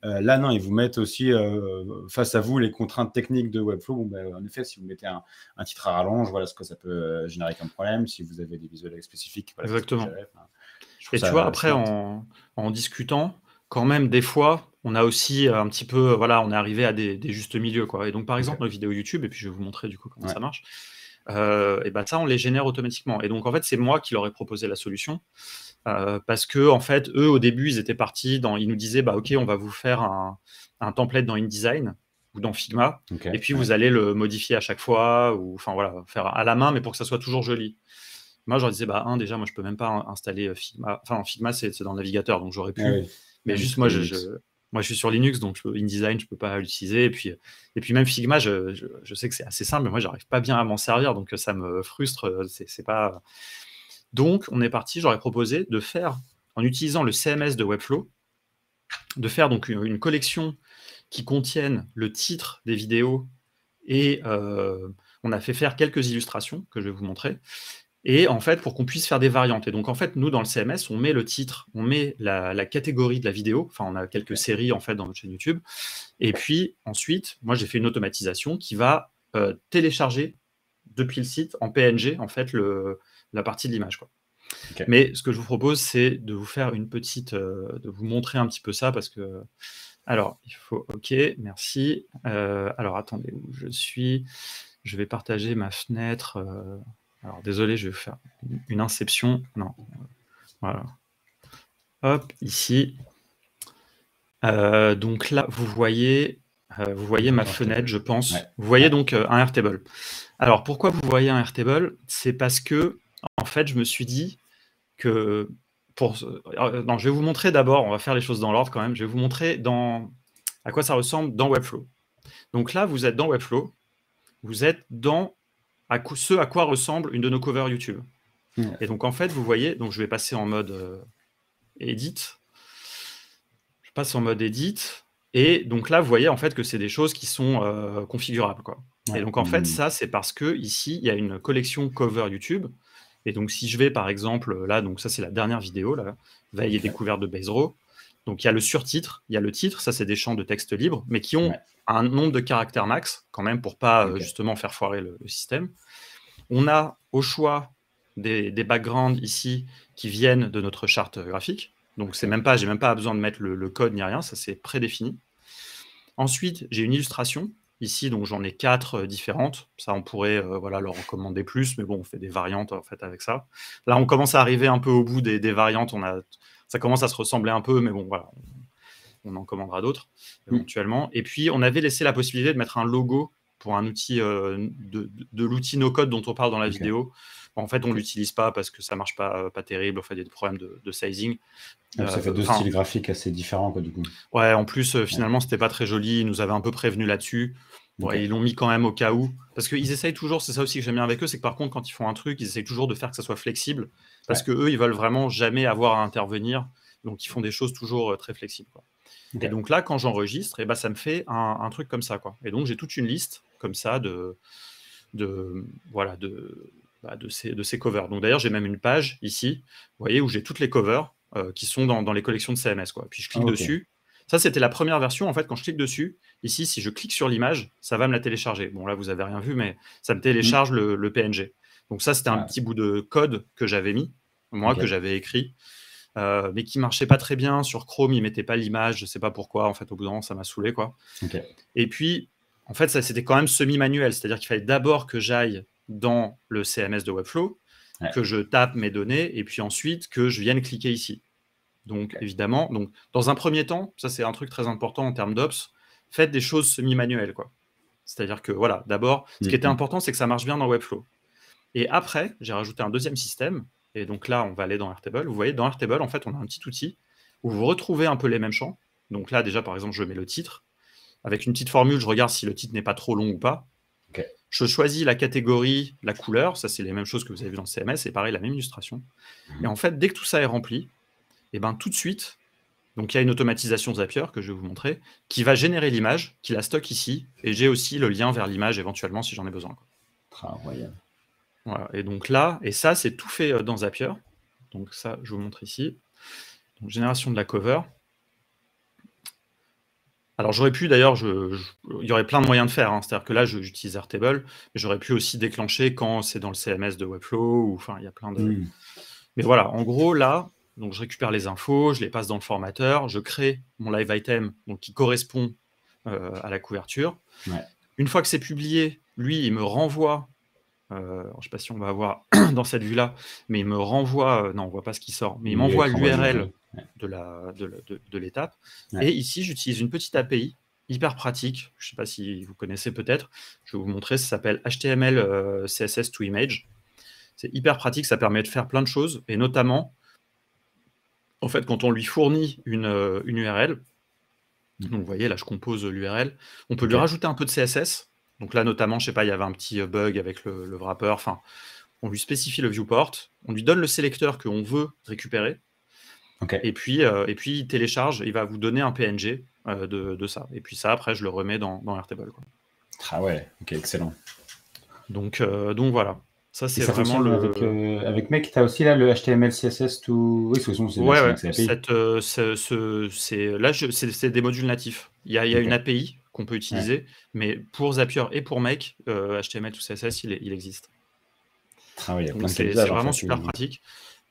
là, non, ils vous mettent aussi face à vous les contraintes techniques de Webflow. Bon, bah, en effet, si vous mettez un, titre à rallonge, voilà ce que ça peut générer comme problème. Si vous avez des visuels spécifiques, Exactement. Et tu vois, après, en, discutant, quand même, des fois, on a aussi euh, un petit peu, voilà, on est arrivé à des, justes milieux, quoi. Et donc, par exemple, nos vidéos YouTube, et puis je vais vous montrer du coup comment ça marche. Euh, et ben ça, on les génère automatiquement. Et donc, en fait, c'est moi qui leur ai proposé la solution. Euh, parce que, en fait, eux, au début, ils étaient partis dans. Ils nous disaient, bah, OK, on va vous faire un, template dans InDesign ou dans Figma. Et puis, vous allez le modifier à chaque fois, ou enfin, voilà, faire à la main, mais pour que ça soit toujours joli. Moi, je leur disais, bah, déjà, moi, je peux même pas installer euh, Figma. Enfin, Figma, c'est dans le navigateur, donc j'aurais pu. Ah mais ah juste, moi, je, moi, je suis sur Linux, donc InDesign, je peux pas l'utiliser. Et puis, et puis, même Figma, je, sais que c'est assez simple, mais moi, j'arrive pas bien à m'en servir, donc ça me frustre. Euh, c'est pas. Donc, on est parti. J'aurais proposé de faire, en utilisant le CMS de Webflow, de faire donc une, collection qui contienne le titre des vidéos et euh, on a fait faire quelques illustrations que je vais vous montrer et en fait pour qu'on puisse faire des variantes. Et donc en fait, nous dans le CMS, on met le titre, on met la, catégorie de la vidéo. Enfin, on a quelques séries en fait dans notre chaîne YouTube. Et puis ensuite, moi j'ai fait une automatisation qui va euh, télécharger depuis le site en PNG en fait le, la partie de l'image. Mais ce que je vous propose, c'est de vous faire une petite, euh, de vous montrer un petit peu ça parce que. Alors, il faut. Ok, merci. Euh, alors, attendez où je suis. Je vais partager ma fenêtre. Alors désolé, je vais faire une inception. Non. Voilà. Hop, ici. Euh, donc là, vous voyez, euh, vous voyez ma fenêtre, je pense. Vous voyez donc euh, un Airtable. Alors pourquoi vous voyez un Airtable C'est parce que, en fait, je me suis dit que pour. non, je vais vous montrer d'abord, on va faire les choses dans l'ordre quand même. Je vais vous montrer dans... à quoi ça ressemble dans Webflow. Donc là, vous êtes dans Webflow, vous êtes dans à ce à quoi ressemble une de nos covers YouTube. Et donc, en fait, vous voyez, donc je vais passer en mode euh, edit. Je passe en mode edit. Et donc là, vous voyez en fait que c'est des choses qui sont euh, configurables. Quoi. Et donc, en fait, mm. ça, c'est parce que ici, il y a une collection cover YouTube. Et donc, si je vais, par exemple, là, donc ça, c'est la dernière vidéo, là, Veille et découverte de raw Donc, il y a le surtitre, il y a le titre, ça, c'est des champs de texte libre, mais qui ont un nombre de caractères max, quand même, pour pas euh, justement faire foirer le, système. On a au choix des, backgrounds ici qui viennent de notre charte graphique. Donc, c'est même pas, j'ai même pas besoin de mettre le, code ni rien, ça c'est prédéfini. Ensuite, j'ai une illustration ici, donc j'en ai quatre euh, différentes. Ça, on pourrait euh, voilà, leur en commander plus, mais bon, on fait des variantes en fait avec ça. Là, on commence à arriver un peu au bout des, des variantes. On a, ça commence à se ressembler un peu, mais bon, voilà, on en commandera d'autres mm. éventuellement. Et puis, on avait laissé la possibilité de mettre un logo pour un outil euh, de, l'outil no code dont on parle dans la vidéo. En fait, on l'utilise pas parce que ça marche pas, euh, pas terrible. fait, il y a des problèmes de, sizing. Ah, ça fait deux euh, styles graphiques assez différents, du coup. Ouais, en plus, finalement, finalement, c'était pas très joli. Ils nous avaient un peu prévenu là-dessus. ils l'ont mis quand même au cas où. Parce qu'ils essayent toujours, c'est ça aussi que j'aime bien avec eux, c'est que par contre, quand ils font un truc, ils essayent toujours de faire que ça soit flexible. Parce que eux, ils veulent vraiment jamais avoir à intervenir. Donc, ils font des choses toujours très flexibles. Et donc là, quand j'enregistre, et eh ben, ça me fait un, truc comme ça. Et donc j'ai toute une liste comme ça bah, de, ces, covers. Donc d'ailleurs, j'ai même une page ici, vous voyez, où j'ai toutes les covers euh, qui sont dans, les collections de CMS. Quoi. Puis je clique ah, dessus. Ça, c'était la première version. En fait, quand je clique dessus, ici, si je clique sur l'image, ça va me la télécharger. Bon, là, vous n'avez rien vu, mais ça me mm. télécharge le, PNG. Donc ça, c'était un ah. petit bout de code que j'avais mis, moi, que j'avais écrit. Euh, mais qui marchait pas très bien. Sur Chrome, il mettait pas l'image, je ne sais pas pourquoi. En fait, au bout d'un moment, ça m'a saoulé. Quoi. Et puis, en fait, ça c'était quand même semi-manuel, c'est-à-dire qu'il fallait d'abord que j'aille dans le CMS de Webflow, que je tape mes données, et puis ensuite que je vienne cliquer ici. Donc, évidemment, donc, dans un premier temps, ça c'est un truc très important en termes d'ops, faites des choses semi-manuelles. quoi. C'est-à-dire que, voilà, d'abord, ce qui était mhm. important, c'est que ça marche bien dans Webflow. Et après, j'ai rajouté un deuxième système et donc là, on va aller dans Airtable. Vous voyez, dans Airtable, en fait, on a un petit outil où vous retrouvez un peu les mêmes champs. Donc là, déjà, par exemple, je mets le titre. Avec une petite formule, je regarde si le titre n'est pas trop long ou pas. Je choisis la catégorie, la couleur. Ça, c'est les mêmes choses que vous avez vu dans le CMS. C'est pareil, la même illustration. Mhm. Et en fait, dès que tout ça est rempli, et eh ben, tout de suite, donc il y a une automatisation Zapier que je vais vous montrer qui va générer l'image, qui la stocke ici. Et j'ai aussi le lien vers l'image éventuellement si j'en ai besoin. Très incroyable. Voilà. Et donc là, et ça, c'est tout fait euh, dans Zapier. Donc ça, je vous montre ici. génération de la cover. Alors j'aurais pu d'ailleurs, il y aurait plein de moyens de faire. Hein. C'est-à-dire que là, j'utilise Airtable, mais j'aurais pu aussi déclencher quand c'est dans le CMS de Webflow. enfin, il y a plein de. Hmm. Mais voilà, en gros, là, donc je récupère les infos, je les passe dans le formateur, je crée mon live item qui correspond euh, à la couverture. Une fois que c'est publié, lui, il me renvoie euh, je ne sais pas si on va avoir dans cette vue-là, mais il me renvoie, euh, non, on voit pas ce qui sort, mais il, m'envoie l'URL de l'étape. De, Et ici, j'utilise une petite API hyper pratique. Je ne sais pas si vous connaissez peut-être. Je vais vous montrer, ça s'appelle HTML euh, CSS to Image. C'est hyper pratique, ça permet de faire plein de choses, et notamment, en fait, quand on lui fournit une, URL, mm. donc vous voyez, là, je compose l'URL, on peut lui rajouter un peu de CSS, donc là, notamment, je sais pas, il y avait un petit euh, bug avec le, le wrapper. Enfin, on lui spécifie le viewport, on lui donne le sélecteur qu'on veut récupérer. Et, puis, euh, et puis, il télécharge, il va vous donner un PNG euh, de, ça. Et puis ça, après, je le remets dans, dans Ah ouais, ok, excellent. Donc, donc voilà. Ça, c'est vraiment le. Avec, Mec, tu as aussi là le HTML, CSS, tout. Oui, ce sont ouais, ouais. Cette, ce, là, c'est des modules natifs. Il y a, une API qu'on peut utiliser. Mais pour Zapier et pour Make, HTML ou CSS, il, existe. Ah c'est vraiment super pratique.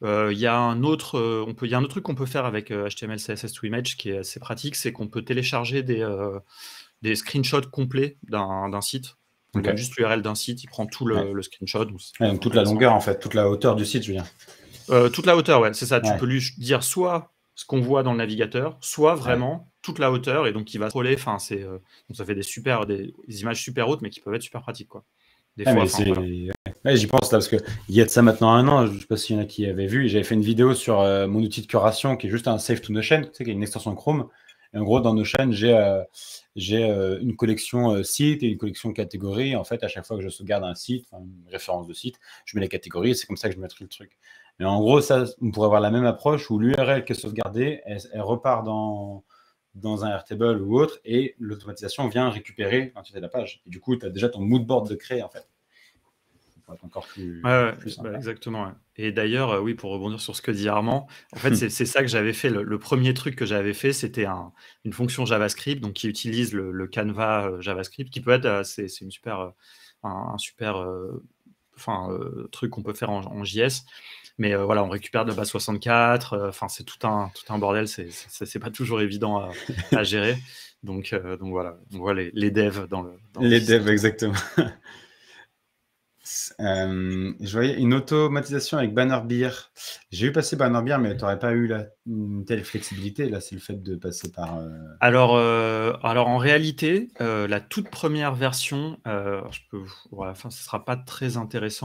Euh, il y a un autre, euh, on peut, y a un autre truc qu'on peut faire avec HTML, euh, CSS to Image qui est assez pratique, c'est qu'on peut télécharger des, des screenshots complets d'un site. Donc juste l'URL d'un site, il prend tout le, screenshot. Donc toute la longueur en fait, toute la hauteur du site, Julien. toute la hauteur, ouais, c'est ça. Tu peux lui dire soit ce qu'on voit dans le navigateur, soit vraiment toute la hauteur et donc qui va scroller. Enfin, c'est euh, ça fait des super des, images super hautes, mais qui peuvent être super pratiques quoi. Des ah, j'y pense là parce que il y a de ça maintenant un an. Je sais pas s'il y en a qui avaient vu. J'avais fait une vidéo sur euh, mon outil de curation qui est juste un Save to Notion, tu sais, qui est une extension Chrome. Et en gros, dans Notion, j'ai euh, j'ai une collection site et une collection catégorie. En fait, à chaque fois que je sauvegarde un site, une référence de site, je mets la catégorie c'est comme ça que je mettrai le truc. Mais en gros, ça, on pourrait avoir la même approche où l'URL qui est sauvegardée, elle repart dans, dans un Airtable ou autre, et l'automatisation vient récupérer de la page. Et du coup, tu as déjà ton moodboard de créer, en fait. encore plus, bah, exactement. Et d'ailleurs, euh, oui, pour rebondir sur ce que dit Armand, en fait, hmm. c'est ça que j'avais fait. Le, premier truc que j'avais fait, c'était une fonction JavaScript donc qui utilise le, canvas Canva euh, JavaScript, qui peut être, euh, c'est une super, un, super, enfin, truc qu'on peut faire en JS. Mais euh, voilà, on récupère de la base 64. Euh, enfin, c'est tout un, tout un bordel. C'est, c'est, pas toujours évident à, gérer. Donc, euh, donc voilà, on voit les, les devs dans le. les devs, exactement. je voyais une automatisation avec Banner Beer. J'ai eu passer Banner Beer, mais tu n'aurais pas eu la, une telle flexibilité. Là, c'est le fait de passer par. Alors, alors, en réalité, la toute première version, je peux, enfin, ce ne sera pas très intéressant.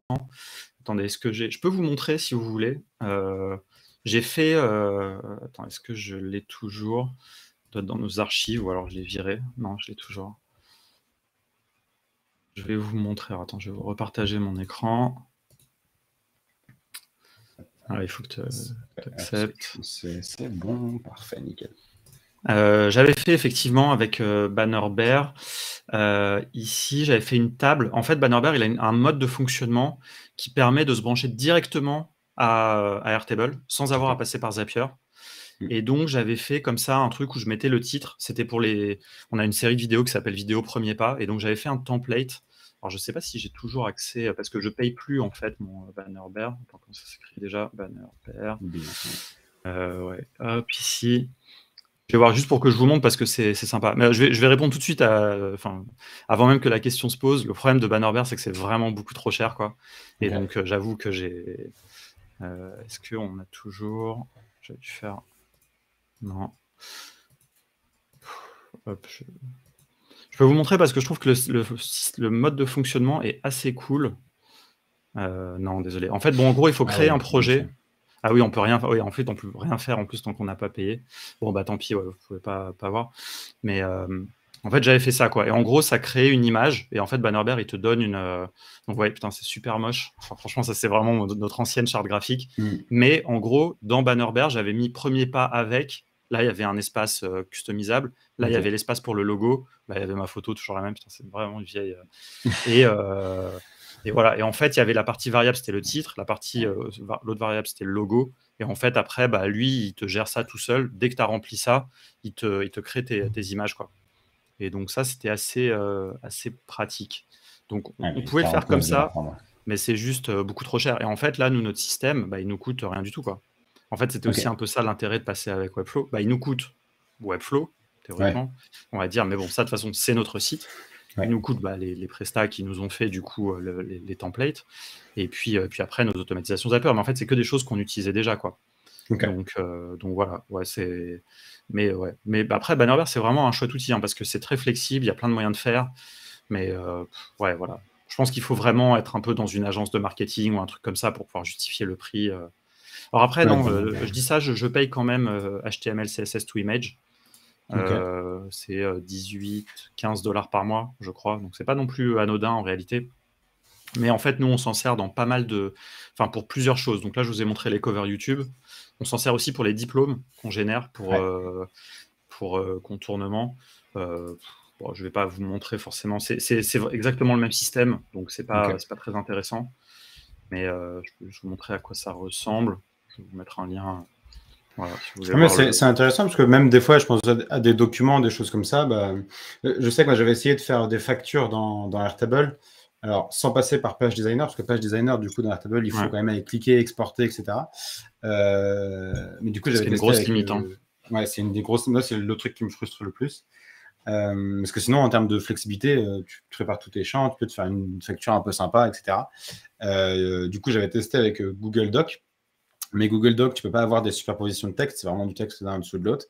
Attendez, est-ce que j'ai. Je peux vous montrer si vous voulez. Euh, j'ai fait. Euh, attends, est-ce que je l'ai toujours dans nos archives ou alors je l'ai viré Non, je l'ai toujours. Je vais vous montrer. attends, je vais vous repartager mon écran. Ah, il faut que tu euh, acceptes. C'est bon, parfait, nickel. Euh, j'avais fait effectivement avec euh, Bannerbear, euh, ici, j'avais fait une table. En fait, Bannerbear, il a un mode de fonctionnement qui permet de se brancher directement à, Airtable sans avoir à passer par Zapier. Hmm. Et donc, j'avais fait comme ça un truc où je mettais le titre. C'était pour les. On a une série de vidéos qui s'appelle Vidéo Premier Pas. Et donc, j'avais fait un template. Alors, je ne sais pas si j'ai toujours accès, parce que je paye plus, en fait, mon euh, Bannerbear. Comment ça s'écrit déjà Bannerbear. Euh, ouais. Hop, ici. Je vais voir juste pour que je vous montre parce que c'est sympa. Mais euh, je vais, répondre tout de suite à, enfin, avant même que la question se pose. Le problème de Bannerbear, c'est que c'est vraiment beaucoup trop cher, quoi. Et donc, euh, j'avoue que j'ai. Euh, est-ce qu'on a toujours. J'ai dû faire. Non. je... peux vous montrer parce que je trouve que le, mode de fonctionnement est assez cool. non, désolé. En fait, bon, en gros, il faut ah créer un projet. Ah oui, on peut rien. Oui, en fait, on peut rien faire en plus tant qu'on n'a pas payé. Bon, bah tant pis, vous vous pouvez pas, voir. Mais euh, en fait, j'avais fait ça, quoi. Et en gros, ça crée une image. Et en fait, bannerberg il te donne une. Euh, donc, ouais, putain, c'est super moche. franchement, ça, c'est vraiment notre ancienne charte graphique. Mm. Mais en gros, dans bannerberg j'avais mis premier pas avec. Là, il y avait un espace euh, customisable. Là, il y avait l'espace pour le logo. Là, bah, il y avait ma photo, toujours la même. Putain, c'est vraiment une vieille. et. Et voilà. Et en fait, il y avait la partie variable, c'était le titre. La partie, euh, l'autre variable, c'était le logo. Et en fait, après, bah, lui, il te gère ça tout seul. Dès que tu as rempli ça, il te, crée tes, images, quoi. Et donc ça, c'était assez, euh, assez pratique. Donc on, ah, pouvait le faire comme ça, mais c'est juste euh, beaucoup trop cher. Et en fait, là, nous, notre système, bah, il nous coûte rien du tout, quoi. En fait, c'était aussi un peu ça l'intérêt de passer avec Webflow. Bah, il nous coûte Webflow, théoriquement, on va dire, mais bon, ça, de toute façon, c'est notre site il nous coûte bah, les, prestats qui nous ont fait du coup euh, les, templates, et puis, euh, puis après nos automatisations Zapper. Mais en fait, c'est que des choses qu'on utilisait déjà, quoi. Donc, euh, donc voilà, ouais, Mais mais bah, après Bannerware c'est vraiment un chouette outil hein, parce que c'est très flexible, il y a plein de moyens de faire. Mais ouais, voilà. Je pense qu'il faut vraiment être un peu dans une agence de marketing ou un truc comme ça pour pouvoir justifier le prix. Alors après, non, je dis ça, je, je paye quand même HTML, CSS to image. Euh, c'est 18, euh, 15 dollars par mois, je crois. Donc c'est pas non plus euh, anodin en réalité. Mais en fait, nous, on s'en sert dans pas mal de. Enfin, pour plusieurs choses. Donc là, je vous ai montré les covers YouTube. On s'en sert aussi pour les diplômes qu'on génère pour, pour contournement. je vais pas vous montrer forcément. C'est exactement le même système. Donc c'est pas, pas très intéressant. Mais je vous montrer à quoi ça ressemble. Je vais vous mettre un lien ah, c'est intéressant parce que même des fois, je pense à des documents, des choses comme ça. Bah, euh, je sais que moi, j'avais essayé de faire des factures dans, dans Airtable. Alors, sans passer par Page Designer, parce que Page Designer, du coup, dans Airtable, il faut quand même aller cliquer, exporter, etc. Euh, mais du coup, j'avais une grosse limite. Euh, hein. Ouais, c'est une des grosses. Moi, c'est le truc qui me frustre le plus. Euh, parce que sinon, en termes de flexibilité, tu prépares tous tes champs, tu peux te faire une facture un peu sympa, etc. du coup, j'avais testé avec Google Docs. Mais Google Doc, tu ne peux pas avoir des superpositions de texte, c'est vraiment du texte l'un en dessous de l'autre.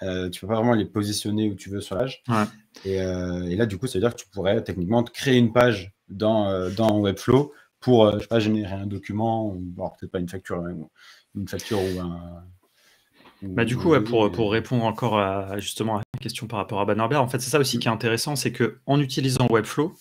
Tu euh, tu peux pas vraiment les positionner où tu veux sur l'âge. Euh, et, là, du coup, ça veut dire que tu pourrais techniquement créer une page dans, euh, Webflow pour, pas, générer un document, ou peut-être pas une facture, une facture ou un. Bah, du coup, pour, répondre encore à, justement à la question par rapport à Bannerberg, en fait, c'est ça aussi qui est intéressant, c'est qu'en utilisant Webflow,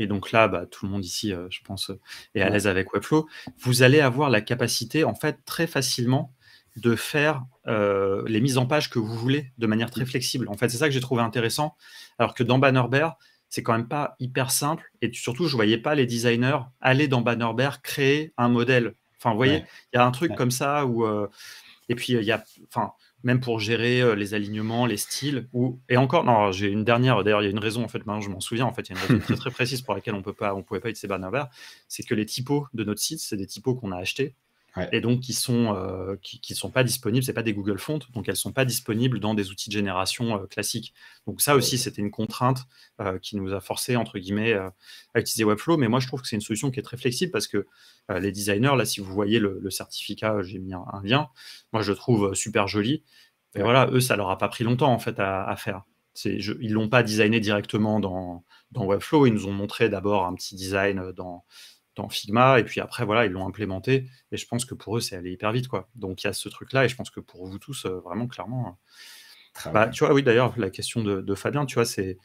et donc là, bah, tout le monde ici, euh, je pense, euh, est à l'aise avec Webflow, vous allez avoir la capacité, en fait, très facilement de faire euh, les mises en page que vous voulez de manière très mmh. flexible. En fait, c'est ça que j'ai trouvé intéressant, alors que dans Bannerbert, c'est quand même pas hyper simple, et surtout, je ne voyais pas les designers aller dans Bannerbear créer un modèle. Enfin, vous voyez, il y a un truc comme ça où... et puis, il y a... Enfin, même pour gérer euh, les alignements, les styles. Ou... Et encore, non, j'ai une dernière, d'ailleurs, il y a une raison, en fait, maintenant je m'en souviens, en fait, il y a une raison très, très précise pour laquelle on ne pouvait pas utiliser Barnabas, c'est que les typos de notre site, c'est des typos qu'on a achetés et donc qui sont euh, qui, sont pas disponibles. C'est pas des Google Fonts, donc elles sont pas disponibles dans des outils de génération euh, classiques. Donc ça aussi, c'était une contrainte euh, qui nous a forcé entre guillemets à utiliser Webflow. Mais moi, je trouve que c'est une solution qui est très flexible parce que les designers, là, si vous voyez le, certificat, j'ai mis un, lien. Moi, je le trouve super joli. Et voilà, eux, ça leur a pas pris longtemps en fait à, faire. Ils ils l'ont pas designé directement dans, dans Webflow. Ils nous ont montré d'abord un petit design dans Figma, et puis après, voilà, ils l'ont implémenté, et je pense que pour eux, c'est allé hyper vite, quoi. Donc il y a ce truc-là, et je pense que pour vous tous, euh, vraiment, clairement. Hein. Bah, tu vois, oui, d'ailleurs, la question de, Fabien, tu vois, c'est.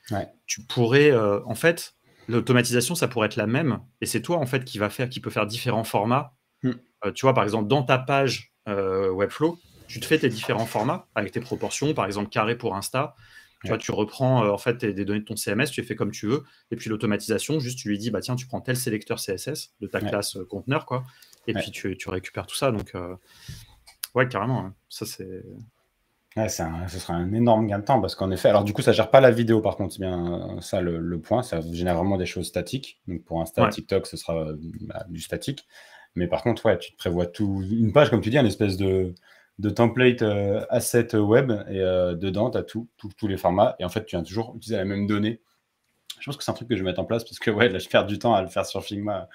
Tu pourrais, euh, en fait, l'automatisation, ça pourrait être la même, et c'est toi, en fait, qui va faire, qui peut faire différents formats. Hmm. Euh, tu vois, par exemple, dans ta page Webflow, tu te fais tes différents formats avec tes proportions, par exemple, carré pour Insta. Tu reprends euh, en fait des données de ton CMS, tu fais comme tu veux, et puis l'automatisation, juste tu lui dis bah tiens, tu prends tel sélecteur CSS de ta classe euh, conteneur quoi, et puis tu, récupères tout ça. Donc euh, ouais, carrément, hein. ça c'est Ouais, ce sera un énorme gain de temps parce qu'en effet, alors du coup, ça gère pas la vidéo par contre, c'est bien ça le, point, ça génère vraiment des choses statiques. Donc pour un TikTok, ce sera bah, du statique. Mais par contre, ouais, tu te prévois tout, une page, comme tu dis, un espèce de, de template euh, asset web et euh, dedans, tu as tout, tous les formats et en fait, tu viens toujours utiliser la même donnée. Je pense que c'est un truc que je vais mettre en place parce que ouais, là, je perds du temps à le faire sur Figma euh,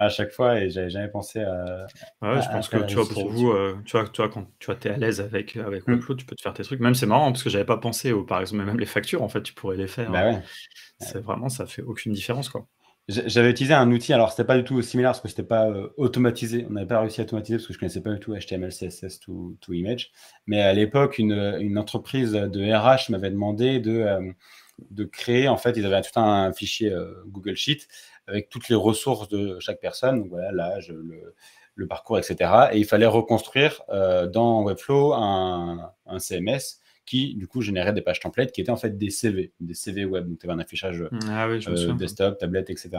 à chaque fois et j'avais jamais pensé à. Ah je pense que tu vois, pour vous, tu, vois, quand tu vois, es à l'aise avec, avec mm. tu peux te faire tes trucs. Même c'est marrant parce que j'avais pas pensé, au, par exemple, même les factures, en fait, tu pourrais les faire. Bah hein. C'est vraiment, ça fait aucune différence quoi. J'avais utilisé un outil, alors c'était pas du tout similaire parce que c'était pas euh, automatisé. On n'avait pas réussi à automatiser parce que je connaissais pas du tout HTML, CSS, tout, tout image. Mais à l'époque, une, une, entreprise de RH m'avait demandé de, euh, de créer, en fait, ils avaient tout un, fichier euh, Google Sheet avec toutes les ressources de chaque personne, donc voilà, l'âge, le, le, parcours, etc. Et il fallait reconstruire dans Webflow un, un CMS qui du coup générait des pages templates qui étaient en fait des CV, des CV web. Donc tu avais un affichage mm, ah euh, desktop, tablette, etc.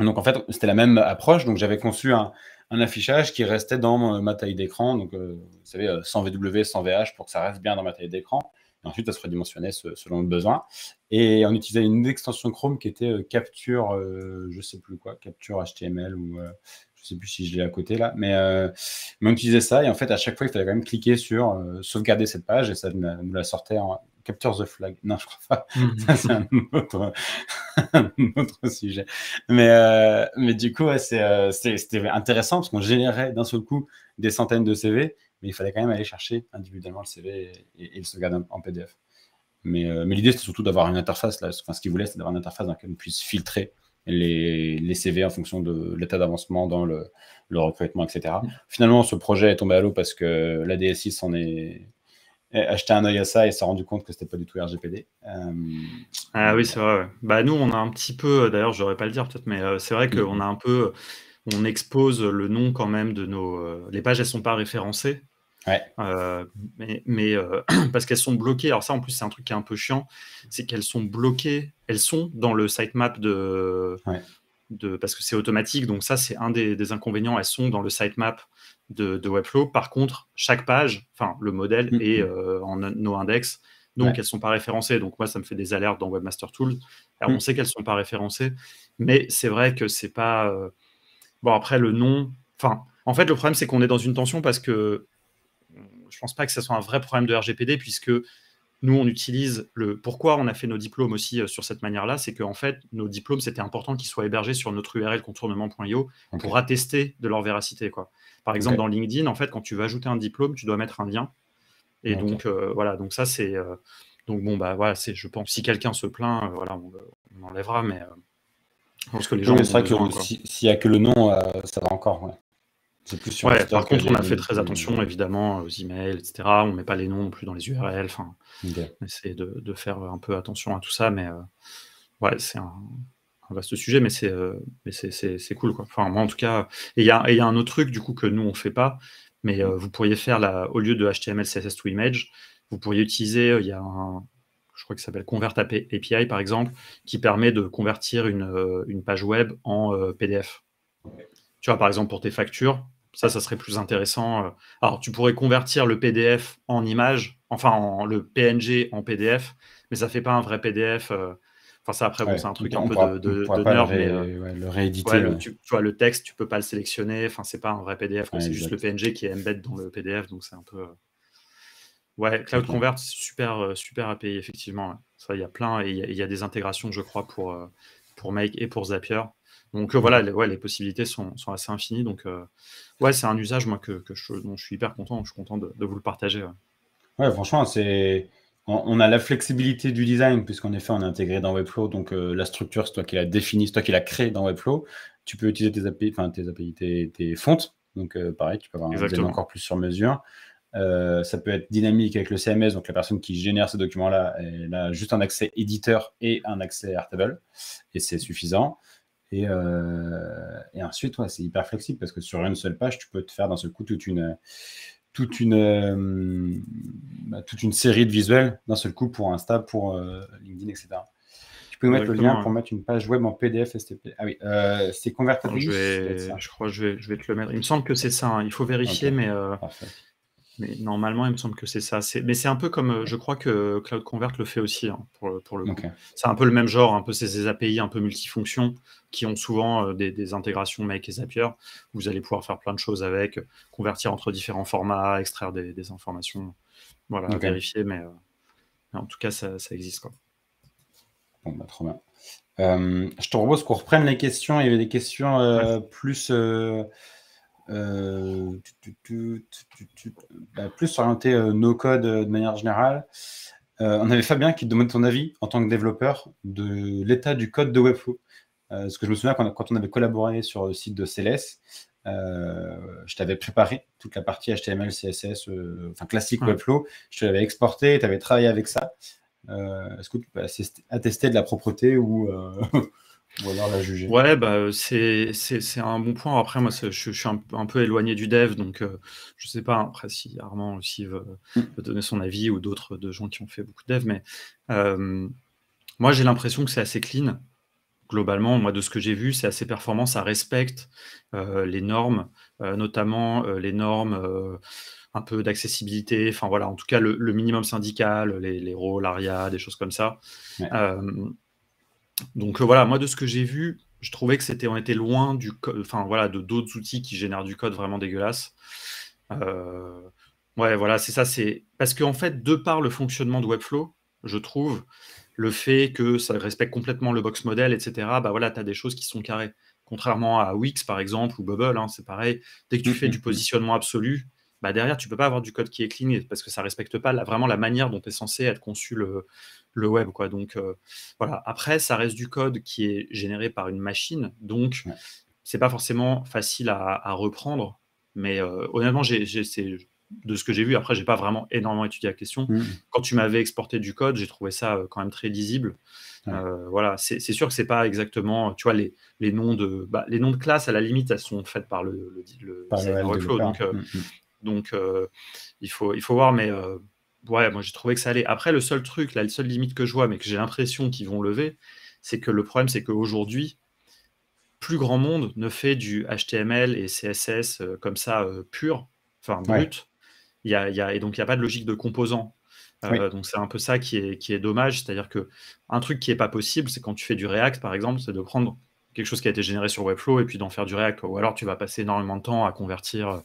Donc en fait, c'était la même approche. Donc j'avais conçu un, affichage qui restait dans euh, ma taille d'écran. Donc euh, vous savez, 100 VW, 100 VH pour que ça reste bien dans ma taille d'écran. Et ensuite, ça se redimensionnait selon le besoin. Et on utilisait une extension Chrome qui était Capture, je sais plus quoi, Capture HTML ou je sais plus si je l'ai à côté là, euh, mais, on utilisait ça et en fait à chaque fois il fallait quand même cliquer sur euh, sauvegarder cette page et ça nous la, sortait en capture the flag. Non, je crois pas. Mhm. c'est un, autre, sujet. Mais euh, mais du coup c'était intéressant parce qu'on générait d'un seul coup des centaines de CV, mais il fallait quand même aller chercher individuellement le CV et, le sauvegarder en, PDF. Mais, mais l'idée c'était surtout d'avoir une interface là. Enfin, ce qu'ils voulait c'était d'avoir une interface dans laquelle on puisse filtrer les, CV en fonction de l'état d'avancement dans le, recrutement, etc. Mm. Finalement, ce projet est tombé à l'eau parce que la DSI s'en est acheté un œil à ça et s'est rendu compte que c'était pas du tout RGPD. Euh, ah oui, c'est vrai. Bah nous, on a un petit peu, euh, d'ailleurs, je devrais pas le dire peut-être, mais euh, c'est vrai qu'on mm. a un peu, on expose le nom quand même de nos. les pages, elles sont pas référencées. Euh, mais, euh, parce qu'elles sont bloquées. Alors ça, en plus, c'est un truc qui est un peu chiant, c'est qu'elles sont bloquées. Elles sont dans le sitemap de, parce que c'est automatique. Donc ça, c'est un des, inconvénients. Elles sont dans le sitemap de, Webflow. Par contre, chaque page, enfin le modèle mm-hmm. est euh, en nos index. Donc elles elles sont pas référencées. Donc moi, ça me fait des alertes dans Webmaster Tools. Alors mm. on sait qu'elles ne sont pas référencées, mais c'est vrai que c'est pas bon. Après le nom, enfin. En fait, le problème, c'est qu'on est dans une tension parce que je pense pas que ce soit un vrai problème de RGPD, puisque nous, on utilise le. Pourquoi on a fait nos diplômes aussi euh, sur cette manière-là C'est qu'en fait, nos diplômes, c'était important qu'ils soient hébergés sur notre URL contournement.io pour attester de leur véracité. Quoi. Par exemple, dans LinkedIn, en fait, quand tu veux ajouter un diplôme, tu dois mettre un lien. Et donc, euh, voilà, donc ça, c'est. Euh, donc, bon, bah voilà, c'est, je pense, si quelqu'un se plaint, voilà, on, enlèvera, mais. pense que les gens. c'est vrai que s'il n'y a que le nom, ça va encore. Ouais par contre, on a fait très attention, évidemment, euh, aux emails, etc. On met pas les noms non plus dans les URL. on essaie de, faire un peu attention à tout ça, mais euh, ouais, c'est un, vaste sujet, mais euh, c'est c'est cool, quoi. Enfin, moi, en tout cas, il y a, y a, un autre truc, du coup, que nous, on fait pas, mais vous pourriez faire, la, au lieu de HTML, CSS to Image, vous pourriez utiliser, il y a je crois que ça s'appelle Convert API, par exemple, qui permet de convertir une, une page web en PDF. Tu vois, par exemple, pour tes factures, ça, ça serait plus intéressant. Euh. Alors, tu pourrais convertir le PDF en image, enfin le PNG en PDF, mais ça fait pas un vrai PDF. Euh. Enfin, ça, après, bon, c'est un truc un peu de, de, mais euh, le rééditer. tu, vois, le texte, tu peux pas le sélectionner. Enfin, c'est pas un vrai PDF, c'est juste le PNG qui est embed dans le PDF, donc c'est un peu. Ouais, Cloud Convert, super, super API, effectivement. Ça, il y a plein, et il y, a des intégrations, je crois, pour, pour Make et pour Zapier. Donc euh, voilà, les, possibilités sont, assez infinies. Donc euh, ouais, c'est un usage moi que, je, dont je suis hyper content. Je suis content de, vous le partager. Ouais, franchement, c'est on, a la flexibilité du design, puisqu'en effet, on est intégré dans Webflow. Donc, euh, la structure, c'est toi qui l'as définie, c'est toi qui l'as créée dans Webflow. Tu peux utiliser tes API, enfin, tes tes, fontes. Donc, pareil, tu peux avoir un design encore plus sur mesure. ça peut être dynamique avec le CMS, donc la personne qui génère ces documents-là, elle a juste un accès éditeur et un accès Artable. et c'est suffisant. Euh, et, ensuite, c'est hyper flexible parce que sur une seule page, tu peux te faire d'un seul coup toute une, toute une, euh, bah, toute une série de visuels d'un seul coup pour Insta, pour euh, LinkedIn, etc. Tu peux mettre le lien pour mettre une page web en PDF STP. Ah oui, c'est convertible. Je, vais, crois je vais, te le mettre. Il me semble que c'est ça. Hein. Il faut vérifier, mais mais normalement, il me semble que c'est ça. Mais c'est un peu comme, euh, je crois que Cloud Convert le fait aussi, hein, pour, le C'est un peu le même genre, un peu ces API un peu multifonctions qui ont souvent euh, des, intégrations Make et Zapier. vous allez pouvoir faire plein de choses avec, convertir entre différents formats, extraire des, informations, voilà, vérifier. Mais, euh, en tout cas, ça, existe. Quoi. Bon, bah, trop bien. je te propose qu'on reprenne les questions. Il y avait des questions plus euh, bah, plus orienter euh, nos codes euh, de manière générale. on avait Fabien qui te demandait ton avis en tant que développeur de l'état du code de Webflow. ce que je me souviens quand, on avait collaboré sur le site de CLS, je t'avais préparé toute la partie HTML, CSS, enfin classique Webflow. Je te l'avais exporté, tu avais travaillé avec ça. Est-ce que tu peux attester de la propreté ou Voilà, la juger. Ouais, bah, euh, c'est, un bon point. Après, moi, je, suis un, peu éloigné du dev, donc euh, je ne sais pas après si Armand aussi veut, mm. donner son avis ou d'autres gens qui ont fait beaucoup de dev, mais euh, moi, j'ai l'impression que c'est assez clean. Globalement, moi, de ce que j'ai vu, c'est assez performant, ça respecte les normes, notamment les normes un peu d'accessibilité, enfin voilà, en tout cas le, minimum syndical, les, les rôles, l'aria, des choses comme ça donc euh, voilà, moi de ce que j'ai vu, je trouvais que c'était on était loin du enfin voilà de d'autres outils qui génèrent du code vraiment dégueulasse. Euh, ouais, voilà, c'est ça. C'est parce qu'en en fait, de par le fonctionnement de Webflow, je trouve le fait que ça respecte complètement le box model, etc. Bah voilà, tu as des choses qui sont carrées. Contrairement à Wix par exemple ou Bubble, hein, c'est pareil. Dès que tu mmh, fais mmh, du mmh. positionnement absolu, bah, derrière, tu ne peux pas avoir du code qui est clean parce que ça ne respecte pas vraiment la manière dont est censé être conçu le, web. Quoi. Donc, euh, voilà. Après, ça reste du code qui est généré par une machine. Donc, ce c'est pas forcément facile à, reprendre. Mais euh, honnêtement, j'ai, de ce que j'ai vu, après, je n'ai pas vraiment énormément étudié la question. Mmh. Quand tu m'avais exporté du code, j'ai trouvé ça euh, quand même très lisible. voilà, c'est sûr que c'est pas exactement, tu vois, les, les noms de bah, les noms de classe à la limite, elles sont faites par le, le, workflow. Donc, mmh, mmh. Donc, euh, il, faut, il faut voir, mais euh, ouais, moi j'ai trouvé que ça allait. Après, le seul truc, la seule limite que je vois, mais que j'ai l'impression qu'ils vont lever, c'est que le problème, c'est qu'aujourd'hui, plus grand monde ne fait du HTML et CSS euh, comme ça pur, enfin brut. et donc, il n'y a pas de logique de composants. Donc, c'est un peu ça qui est, dommage. C'est-à-dire que un truc qui n'est pas possible, c'est quand tu fais du React, par exemple, c'est de prendre quelque chose qui a été généré sur Webflow et puis d'en faire du React. Ou alors, tu vas passer énormément de temps à convertir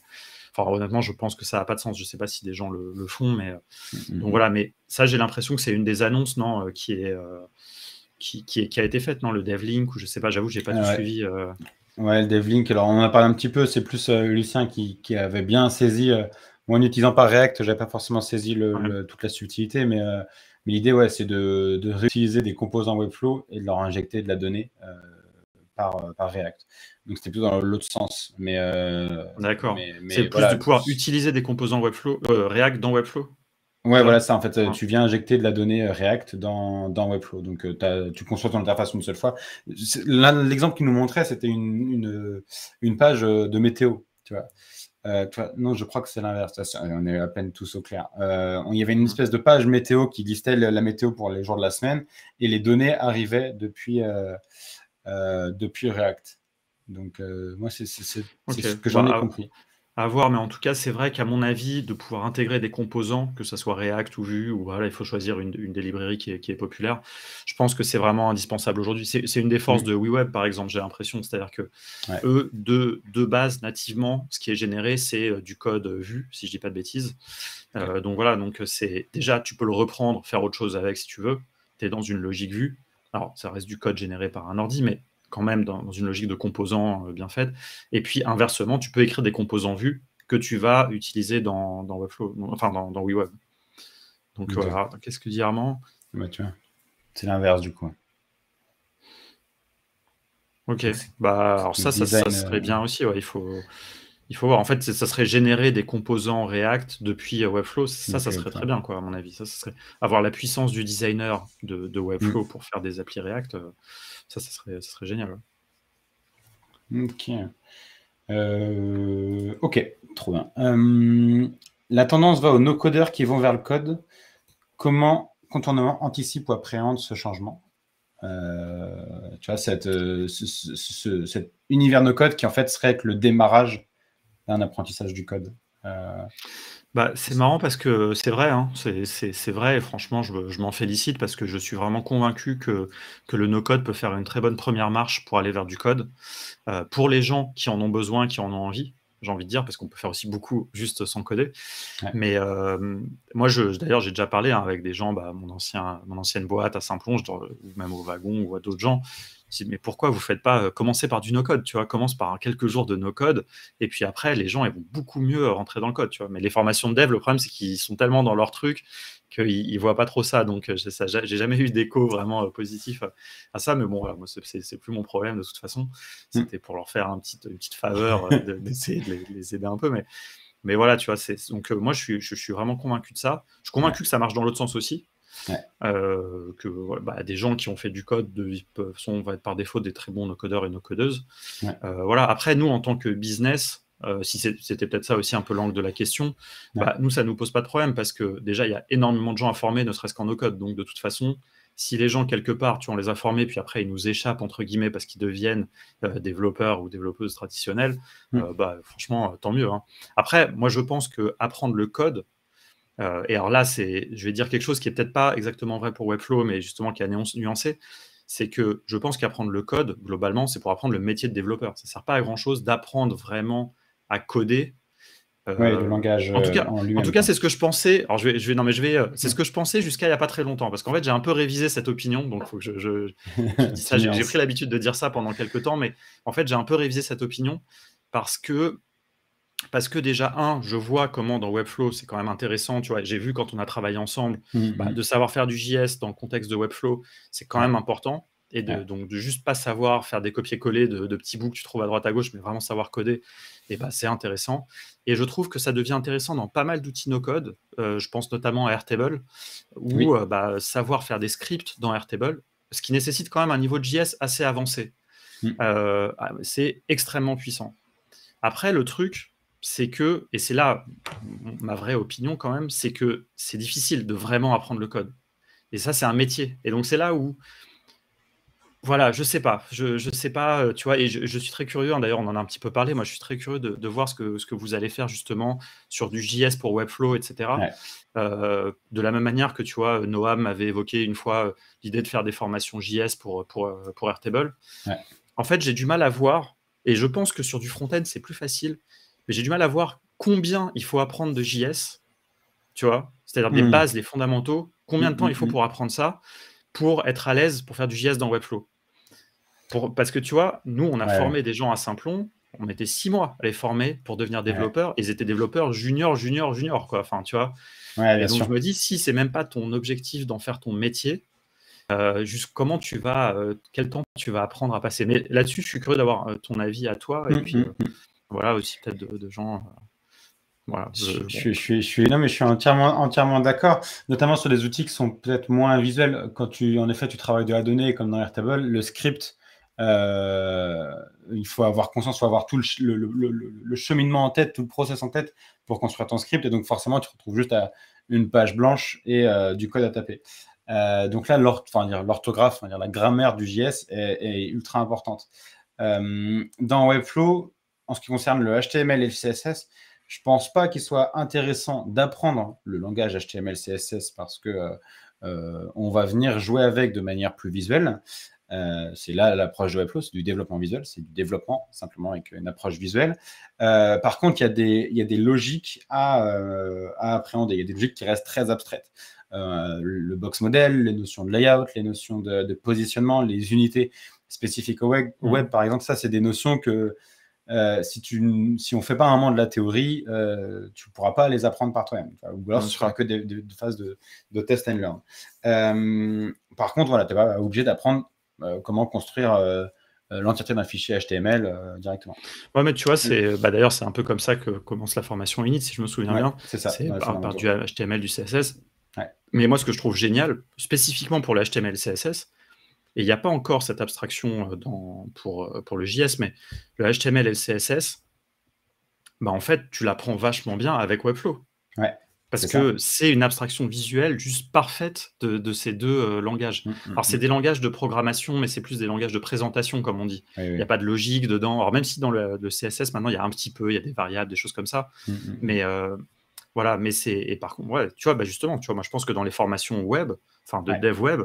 honnêtement, je pense que ça n'a pas de sens. Je ne sais pas si des gens le, font, mais euh, mm-hmm. donc voilà. Mais ça, j'ai l'impression que c'est une des annonces, non, euh, euh, qui est qui, a été faite, non, le DevLink ou je sais pas. J'avoue, j'ai pas suivi. Ouais, le DevLink. Alors, on en a parlé un petit peu. C'est plus Lucien qui, avait bien saisi. moi, en n'utilisant pas React, j'avais pas forcément saisi le, toute la subtilité, mais mais l'idée, ouais, c'est de, de, réutiliser des composants Webflow et de leur injecter de la donnée euh, par, React. Donc c'était plutôt dans l'autre sens. Mais euh, d'accord. c'est plus de pouvoir utiliser des composants euh, React dans Webflow. Ouais, voilà, ça en fait, ah. tu viens injecter de la donnée React dans, Webflow. Donc, tu construis ton interface une seule fois. L'exemple qu'il nous montrait, c'était une, une, page de météo. Tu vois. non, je crois que c'est l'inverse. On est à peine tous au clair. il y avait une mm. espèce de page météo qui listait la météo pour les jours de la semaine et les données arrivaient depuis, euh, depuis React. Donc, euh, moi, c'est ce que j'en ai compris. À voir, mais en tout cas, c'est vrai qu'à mon avis, de pouvoir intégrer des composants, que ce soit React ou Vue, ou voilà, il faut choisir une, des librairies qui est, populaire, je pense que c'est vraiment indispensable aujourd'hui. C'est une des forces de WeWeb, par exemple, j'ai l'impression. C'est-à-dire que eux, de, de, base, nativement, ce qui est généré, c'est euh, du code Vue, si je dis pas de bêtises. donc voilà, donc c'est déjà, tu peux le reprendre, faire autre chose avec si tu veux. Tu es dans une logique Vue. Alors, ça reste du code généré par un ordi, mais quand même dans, une logique de composants euh, bien faite. Et puis, inversement, tu peux écrire des composants vus que tu vas utiliser dans, Webflow, enfin dans, WeWeb. Donc voilà, qu'est-ce que dit Armand C'est l'inverse du coup. Ok, bah alors ça, ça, serait euh, bien aussi. Il faut, il faut voir. En fait, ça serait générer des composants React depuis euh, Webflow. Ça, ça serait très bien, quoi, à mon avis. Ça, ça serait avoir la puissance du designer de, mm. Webflow pour faire des applis React. Euh, ça, ça serait, ça génial. Ok. Euh, ok, trop bien. Hum, la tendance va aux no-codeurs qui vont vers le code. Comment contournement anticipe ou appréhende ce changement tu vois, cette, cet univers no code qui en fait serait que le démarrage un apprentissage du code. Euh, bah, c'est marrant parce que c'est vrai, hein, c'est vrai, et franchement, je, m'en félicite parce que je suis vraiment convaincu que, que le no-code peut faire une très bonne première marche pour aller vers du code, euh, pour les gens qui en ont besoin, qui en ont envie, j'ai envie de dire, parce qu'on peut faire aussi beaucoup juste sans coder. Mais euh, moi, je, d'ailleurs, j'ai déjà parlé hein, avec des gens, bah, mon, ancien, mon ancienne boîte à Saint-Plonge, ou même au Wagon ou à d'autres gens, mais pourquoi vous ne faites pas euh, commencer par du no-code Tu vois, commence par quelques jours de no-code, et puis après, les gens vont beaucoup mieux euh, rentrer dans le code. Tu vois. Mais les formations de dev, le problème, c'est qu'ils sont tellement dans leur truc qu'ils ne voient pas trop ça. Donc, euh, j'ai jamais eu d'écho vraiment positif à ça. Mais bon, voilà, moi, c'est plus mon problème de toute façon. Hmm. C'était pour leur faire une petite faveur d'essayer de, les aider un peu. Mais, voilà, tu vois, donc moi, je suis, je suis vraiment convaincu de ça. Je suis convaincu que ça marche dans l'autre sens aussi. Euh, que bah, des gens qui ont fait du code de sont va être par défaut des très bons no-codeurs et no-codeuses. Euh, voilà. Après, nous, en tant que business, euh, si c'était peut-être ça aussi un peu l'angle de la question, bah, nous, ça ne nous pose pas de problème parce que déjà, il y a énormément de gens à former, ne serait-ce qu'en no-code. Donc, de toute façon, si les gens, quelque part, tu en les as formés, puis après, ils nous échappent, entre guillemets, parce qu'ils deviennent développeurs ou développeuses traditionnelles, mm. bah, franchement, tant mieux. Hein. Après, moi, je pense que apprendre le code, euh, et alors là, c'est, je vais dire quelque chose qui est peut-être pas exactement vrai pour Webflow, mais justement qui a nuancé. C'est que je pense qu'apprendre le code, globalement, c'est pour apprendre le métier de développeur. Ça ne sert pas à grand-chose d'apprendre vraiment à coder. Euh, le langage. En tout cas, euh, en tout cas c'est ce que je pensais. Alors, je vais, je vais non, mais je vais. C'est ce que je pensais jusqu'à il n'y a pas très longtemps, parce qu'en fait, j'ai un peu révisé cette opinion. Donc, faut que je, j'ai pris l'habitude de dire ça pendant quelques temps, mais en fait, j'ai un peu révisé cette opinion parce que parce que déjà, un, je vois comment dans Webflow, c'est quand même intéressant, tu vois, j'ai vu quand on a travaillé ensemble, mmh, bah, mmh. de savoir faire du JS dans le contexte de Webflow, c'est quand même important. Et de, donc de juste pas savoir faire des copier-coller de, petits bouts que tu trouves à droite à gauche, mais vraiment savoir coder, et eh bah, ben, c'est intéressant. Et je trouve que ça devient intéressant dans pas mal d'outils no-code, euh, je pense notamment à Airtable, où euh, bah, savoir faire des scripts dans Airtable, ce qui nécessite quand même un niveau de JS assez avancé. Mmh. Euh, ah, c'est extrêmement puissant. Après, le truc, c'est que, et c'est là ma vraie opinion quand même, c'est que c'est difficile de vraiment apprendre le code. Et ça, c'est un métier. Et donc, c'est là où, voilà, je sais pas, je, je sais pas, euh, tu vois, et je, suis très curieux, hein. d'ailleurs, on en a un petit peu parlé, moi, je suis très curieux de, voir ce que, ce que vous allez faire justement sur du JS pour Webflow, etc. Euh, de la même manière que, tu vois, Noam m'avait évoqué une fois euh, l'idée de faire des formations JS pour, pour, pour Airtable. En fait, j'ai du mal à voir, et je pense que sur du front-end, c'est plus facile, mais j'ai du mal à voir combien il faut apprendre de JS, tu vois, c'est-à-dire des hmm. bases, les fondamentaux, combien de hmm, temps il hmm, faut pour apprendre ça, pour être à l'aise pour faire du JS dans Webflow. parce que tu vois, nous, on a formé des gens à Saint-Plon. on était six mois à les former pour devenir développeurs. Ils étaient développeurs junior, junior, junior, quoi. Enfin, tu vois. et donc, je me dis, si c'est même pas ton objectif d'en faire ton métier, euh, juste comment tu vas, euh, quel temps tu vas apprendre à passer. Mais là-dessus, je suis curieux d'avoir euh, ton avis à toi. Et mmh, mmh, mmh voilà aussi peut-être de, gens. Euh, voilà, euh, je, suis, je, suis, mais je suis entièrement, entièrement d'accord, notamment sur des outils qui sont peut-être moins visuels. Quand tu, en effet, tu travailles de la donnée, comme dans Airtable, le script, euh, il faut avoir conscience, il faut avoir tout le, cheminement en tête, tout le process en tête pour construire ton script. Et donc, forcément, tu te retrouves juste à une page blanche et du code à taper. donc là, l'orthographe, la grammaire du JS est, est ultra importante. dans Webflow, en ce qui concerne le HTML et le CSS, je pense pas qu'il soit intéressant d'apprendre le langage HTML CSS parce que euh, euh, on va venir jouer avec de manière plus visuelle. Euh, c'est là l'approche de Webflow, c'est du développement visuel, c'est du développement simplement avec une approche visuelle. par contre, il y, a des, y a des logiques à, à, appréhender, il y a des logiques qui restent très abstraites. le box model, les notions de layout, les notions de, positionnement, les unités spécifiques au web, mmh. web, par exemple, ça, c'est des notions que euh, si, tu, si on ne fait pas un moment de la théorie, euh, tu ne pourras pas les apprendre par toi-même. Ou alors, ce sera que des, phases de, test and learn. Euh, par contre, voilà, tu n'es pas obligé d'apprendre comment construire l'entièreté d'un fichier HTML directement. Ouais, mais tu vois, mm. c'est bah, d'ailleurs c'est un peu comme ça que commence la formation init, si je me souviens bien. C'est ça. C'est par, par du HTML, du CSS. Mais moi, ce que je trouve génial, spécifiquement pour le HTML, CSS, et il n'y a pas encore cette abstraction euh, euh, pour, le JS, mais le HTML et le CSS, bah en fait, tu l'apprends vachement bien avec Webflow. parce que c'est une abstraction visuelle juste parfaite de, ces deux euh, langages. Mm, mm, Alors, c'est mm. des langages de programmation, mais c'est plus des langages de présentation, comme on dit. Il n'y a pas de logique dedans. Alors, même si dans le, CSS, maintenant, il y a un petit peu, il y a des variables, des choses comme ça. Mais voilà, mais c'est. Et par contre, tu vois, bah, justement, tu vois, moi, je pense que dans les formations web, enfin, de dev web,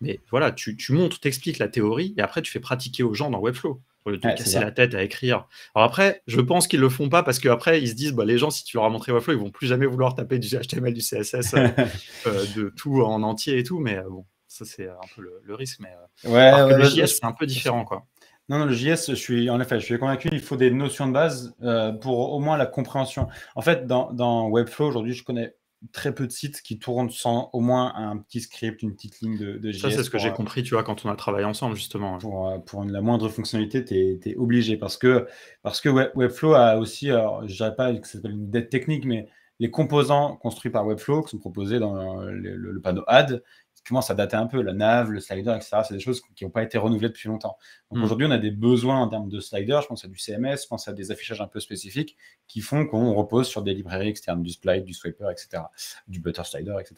mais voilà, tu, tu montres, t'expliques la théorie et après tu fais pratiquer aux gens dans Webflow Pour de casser la tête à écrire. Alors après, je pense qu'ils ne le font pas parce qu'après, ils se disent, bah, les gens, si tu leur as montré Webflow, ils vont plus jamais vouloir taper du HTML, du CSS, euh, euh, de tout en entier et tout. Mais euh, bon, ça, c'est un peu le, risque. Mais le JS, c'est un peu différent. quoi. Non, le JS, je suis, en effet, je suis convaincu, qu'il faut des notions de base pour au moins la compréhension. En fait, dans Webflow, aujourd'hui, je connais très sites qui tournent sans au moins un petit script, une petite ligne de, de JS. Ça, c'est ce que j'ai euh, compris, tu vois, quand on a travaillé ensemble, justement. Pour, euh, la moindre fonctionnalité, tu es, obligé parce que, parce que Webflow a aussi, je dirais pas que ça s'appelle une dette technique, mais les composants construits par Webflow qui sont proposés dans le, le panneau Add commence à dater un peu, la nav, le slider, etc. C'est des choses qui n'ont pas été renouvelées depuis longtemps. Hmm. aujourd'hui, on a des besoins en termes de slider, je pense à du CMS, je pense à des affichages un peu spécifiques qui font qu'on repose sur des librairies externes, du slide du Swiper, etc., du Butter Slider, etc.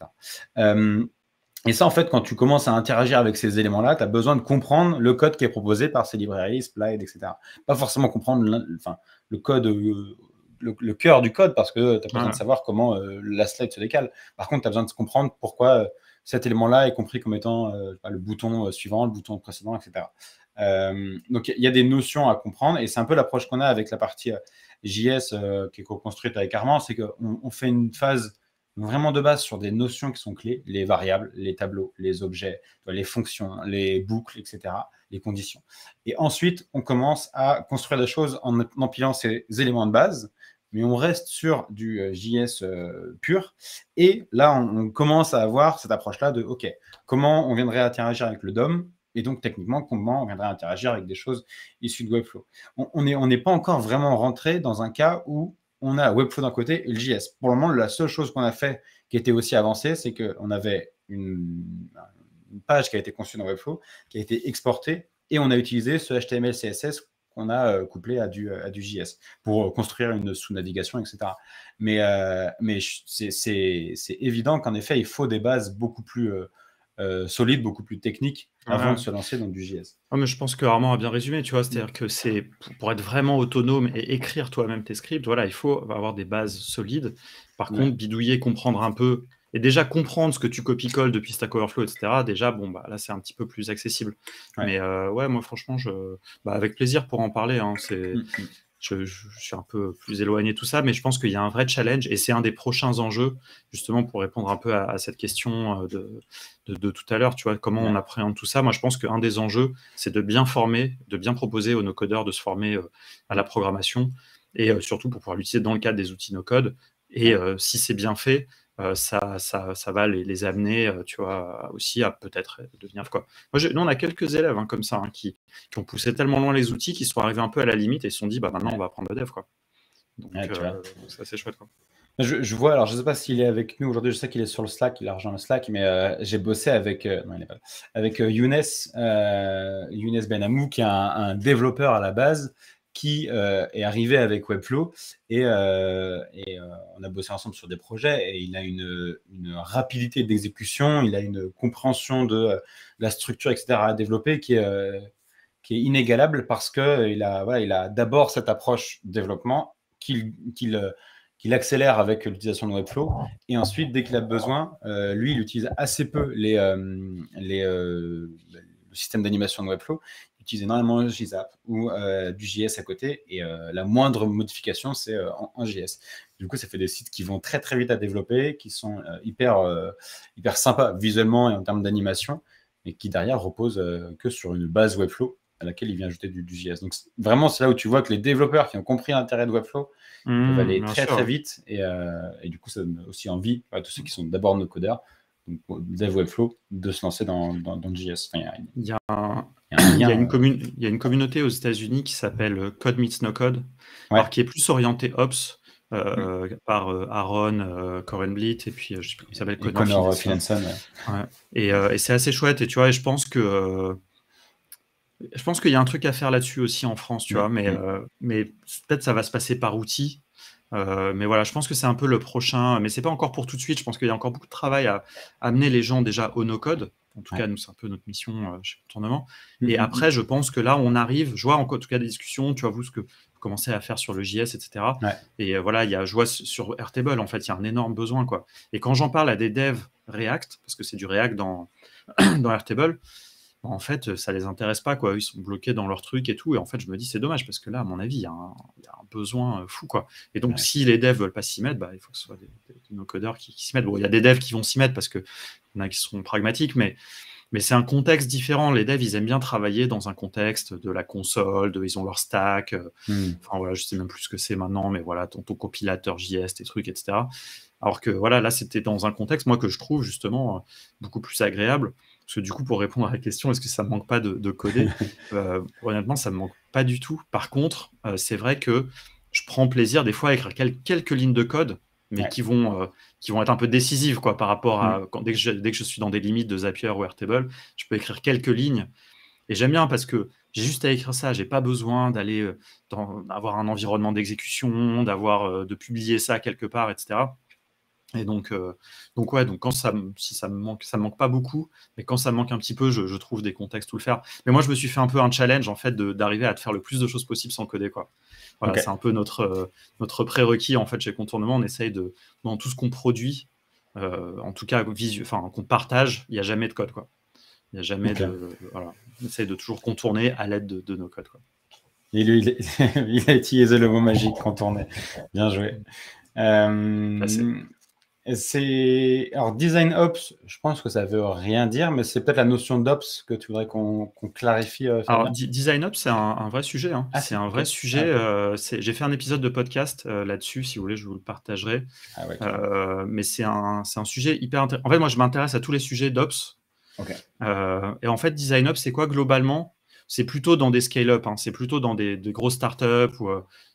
Euh, et ça, en fait, quand tu commences à interagir avec ces éléments-là, tu as besoin de comprendre le code qui est proposé par ces librairies, Splide, etc. Pas forcément comprendre enfin, le code. Euh, le, cœur du code parce que tu as besoin de savoir comment euh, la slide se décale. Par contre, tu as besoin de comprendre pourquoi cet élément-là est compris comme étant euh, le bouton euh, suivant, le bouton précédent, etc. Euh, donc il y a des notions à comprendre et c'est un peu l'approche qu'on a avec la partie JS qui est co-construite avec Armand, c'est qu'on fait une phase vraiment de base sur des notions qui sont clés, les variables, les tableaux, les objets, les fonctions, les boucles, etc., les conditions. Et ensuite, on commence à construire la chose en empilant ces éléments de base mais on reste sur du euh, JS euh, pur. Et là, on, commence à avoir cette approche-là de, OK, comment on viendrait interagir avec le DOM et donc, techniquement, comment on viendrait interagir avec des choses issues de Webflow On n'est pas encore vraiment rentré dans un cas où on a Webflow d'un côté et le JS. Pour le moment, la seule chose qu'on a fait qui était aussi avancée, c'est qu'on avait une, une, page qui a été conçue dans Webflow, qui a été exportée, et on a utilisé ce HTML, CSS qu'on a euh, couplé à du, euh, à JS pour euh, construire une sous-navigation, etc. Mais, c'est évident qu'en effet, il faut des bases beaucoup plus solides, beaucoup plus techniques avant de se lancer dans du JS. Ah, mais je pense que Armand a bien résumé, tu vois, c'est-à-dire mm. que c'est pour être vraiment autonome et écrire toi-même tes scripts, voilà, il faut avoir des bases solides. Par contre, bidouiller, comprendre un peu et déjà comprendre ce que tu copies-colles depuis Stack Overflow, etc. Déjà, bon, bah, là, c'est un petit peu plus accessible. Mais euh, ouais, moi, franchement, je, bah, avec plaisir pour en parler. Hein. Mm, mm. Je, suis un peu plus éloigné de tout ça, mais je pense qu'il y a un vrai challenge et c'est un des prochains enjeux, justement, pour répondre un peu à, cette question euh, de, tout à l'heure, tu vois, comment on appréhende tout ça. Moi, je pense qu'un des enjeux, c'est de bien former, de bien proposer aux no-codeurs de se former euh, à la programmation et surtout pour pouvoir l'utiliser dans le cadre des outils no-code. Et si c'est bien fait, euh, ça, ça, ça, va les, amener, euh, tu vois, aussi à peut-être devenir quoi. nous, on a quelques élèves hein, comme ça hein, qui, qui, ont poussé tellement loin les outils qu'ils sont arrivés un peu à la limite et se sont dit, bah maintenant, on va prendre le dev, euh, Donc, c'est assez chouette, Je, vois, alors je ne sais pas s'il est avec nous aujourd'hui, je sais qu'il est sur le Slack, il a rejoint le Slack, mais j'ai bossé avec, non, il est avec Younes, Younes Benamou, qui est un développeur à la base, qui euh, est arrivé avec Webflow et, euh, et euh, on a bossé ensemble sur des projets et il a une, rapidité d'exécution, il a une compréhension de la structure, etc. à développer qui est, qui est inégalable parce qu'il a, il a d'abord cette approche développement qu'il accélère avec l'utilisation de Webflow et ensuite, dès qu'il a besoin, lui, il utilise assez peu les, les le système d'animation de Webflow, utilisent énormément JSAP ou euh, du JS à côté, et euh, la moindre modification, c'est euh, en, JS. Du coup, ça fait des sites qui vont très très vite à développer, qui sont hyper, hyper sympas visuellement et en termes d'animation, mais qui derrière reposent que sur une base Webflow à laquelle il vient ajouter du, JS. Donc vraiment, c'est là où tu vois que les développeurs qui ont compris l'intérêt de Webflow mmh, vont aller très très vite, et, et, du coup, ça donne aussi envie à tous ceux qui sont d'abord nos codeurs, donc Dev Webflow, de se lancer dans, dans, le JS. il un il y a, une, communauté aux États-Unis qui s'appelle euh, Code Meets No Code, qui est plus orientée Ops. Euh, mm. par euh, Aaron, euh, Blit, et puis je sais plus il s'appelle Connor, Et, c'est assez chouette et tu vois je pense que je pense qu'il y a un truc à faire là-dessus aussi en France tu mm. vois mais mm. mais peut-être ça va se passer par outils euh, mais voilà, je pense que c'est un peu le prochain, mais c'est pas encore pour tout de suite. Je pense qu'il y a encore beaucoup de travail à, amener les gens déjà au no-code. En tout cas, nous, c'est un peu notre mission euh, chez mm-hmm. Et après, je pense que là, on arrive, je vois en tout cas des discussions, tu vois, vous, ce que vous commencez à faire sur le JS, etc. Et euh, voilà, il y a, je vois sur Airtable, en fait, il y a un énorme besoin, quoi. Et quand j'en parle à des devs React, parce que c'est du React dans, dans Airtable, en fait, ça les intéresse pas, quoi. Ils sont bloqués dans leur truc et tout. Et en fait, je me dis, c'est dommage parce que là, à mon avis, il y, a un besoin euh, fou, quoi. Et donc, si les devs veulent pas s'y mettre, bah, il faut que ce soit des, des, qui, s'y mettent. Bon, il y a des devs qui vont s'y mettre parce qu'il y en a qui seront pragmatiques, mais, c'est un contexte différent. Les devs, ils aiment bien travailler dans un contexte de la console, de, ils ont leur stack. Euh, mmh. Enfin, voilà, je sais même plus ce que c'est maintenant, mais voilà, ton, compilateur JS, tes trucs, etc. Alors que voilà, là, c'était dans un contexte, moi, que je trouve justement euh, beaucoup plus agréable. Parce que du coup, pour répondre à la question, est-ce que ça ne manque pas de, coder euh, Honnêtement, ça ne me manque pas du tout. Par contre, euh, c'est vrai que je prends plaisir des fois à écrire quelques lignes de code, mais qui, vont, euh, qui vont être un peu décisives quoi, par rapport à. Mm. dès, que je, suis dans des limites de Zapier ou Airtable, je peux écrire quelques lignes. Et j'aime bien parce que j'ai juste à écrire ça, j'ai pas besoin d'aller avoir un environnement d'exécution, d'avoir de publier ça quelque part, etc. Et donc, euh, donc ouais, donc quand ça, si ça me manque, ça me manque pas beaucoup, mais quand ça me manque un petit peu, je, trouve des contextes où le faire. Mais moi, je me suis fait un peu un challenge en fait d'arriver à te faire le plus de choses possible sans coder quoi. Voilà, c'est un peu notre euh, notre prérequis en fait chez Contournement. On essaye de dans tout ce qu'on produit, euh, en tout cas enfin qu'on partage, il n'y a jamais de code quoi. Il n'y a jamais de On essaye de toujours contourner à l'aide de, nos codes Et lui, il, a utilisé le mot magique contourner. Bien joué. C'est alors design ops, je pense que ça veut rien dire, mais c'est peut-être la notion d'ops que tu voudrais qu'on clarifie. Euh, alors design ops, c'est un, vrai sujet. Hein. Ah, c'est un vrai sujet. Ah, euh, j'ai fait un épisode de podcast euh, là-dessus, si vous voulez, je vous le partagerai. Ah, mais c'est un, un, sujet hyper intéressant. En fait, moi, je m'intéresse à tous les sujets d'ops. et en fait, design ops, c'est quoi globalement C'est plutôt dans des scale-up. Hein. C'est plutôt dans des, des grosses startups ou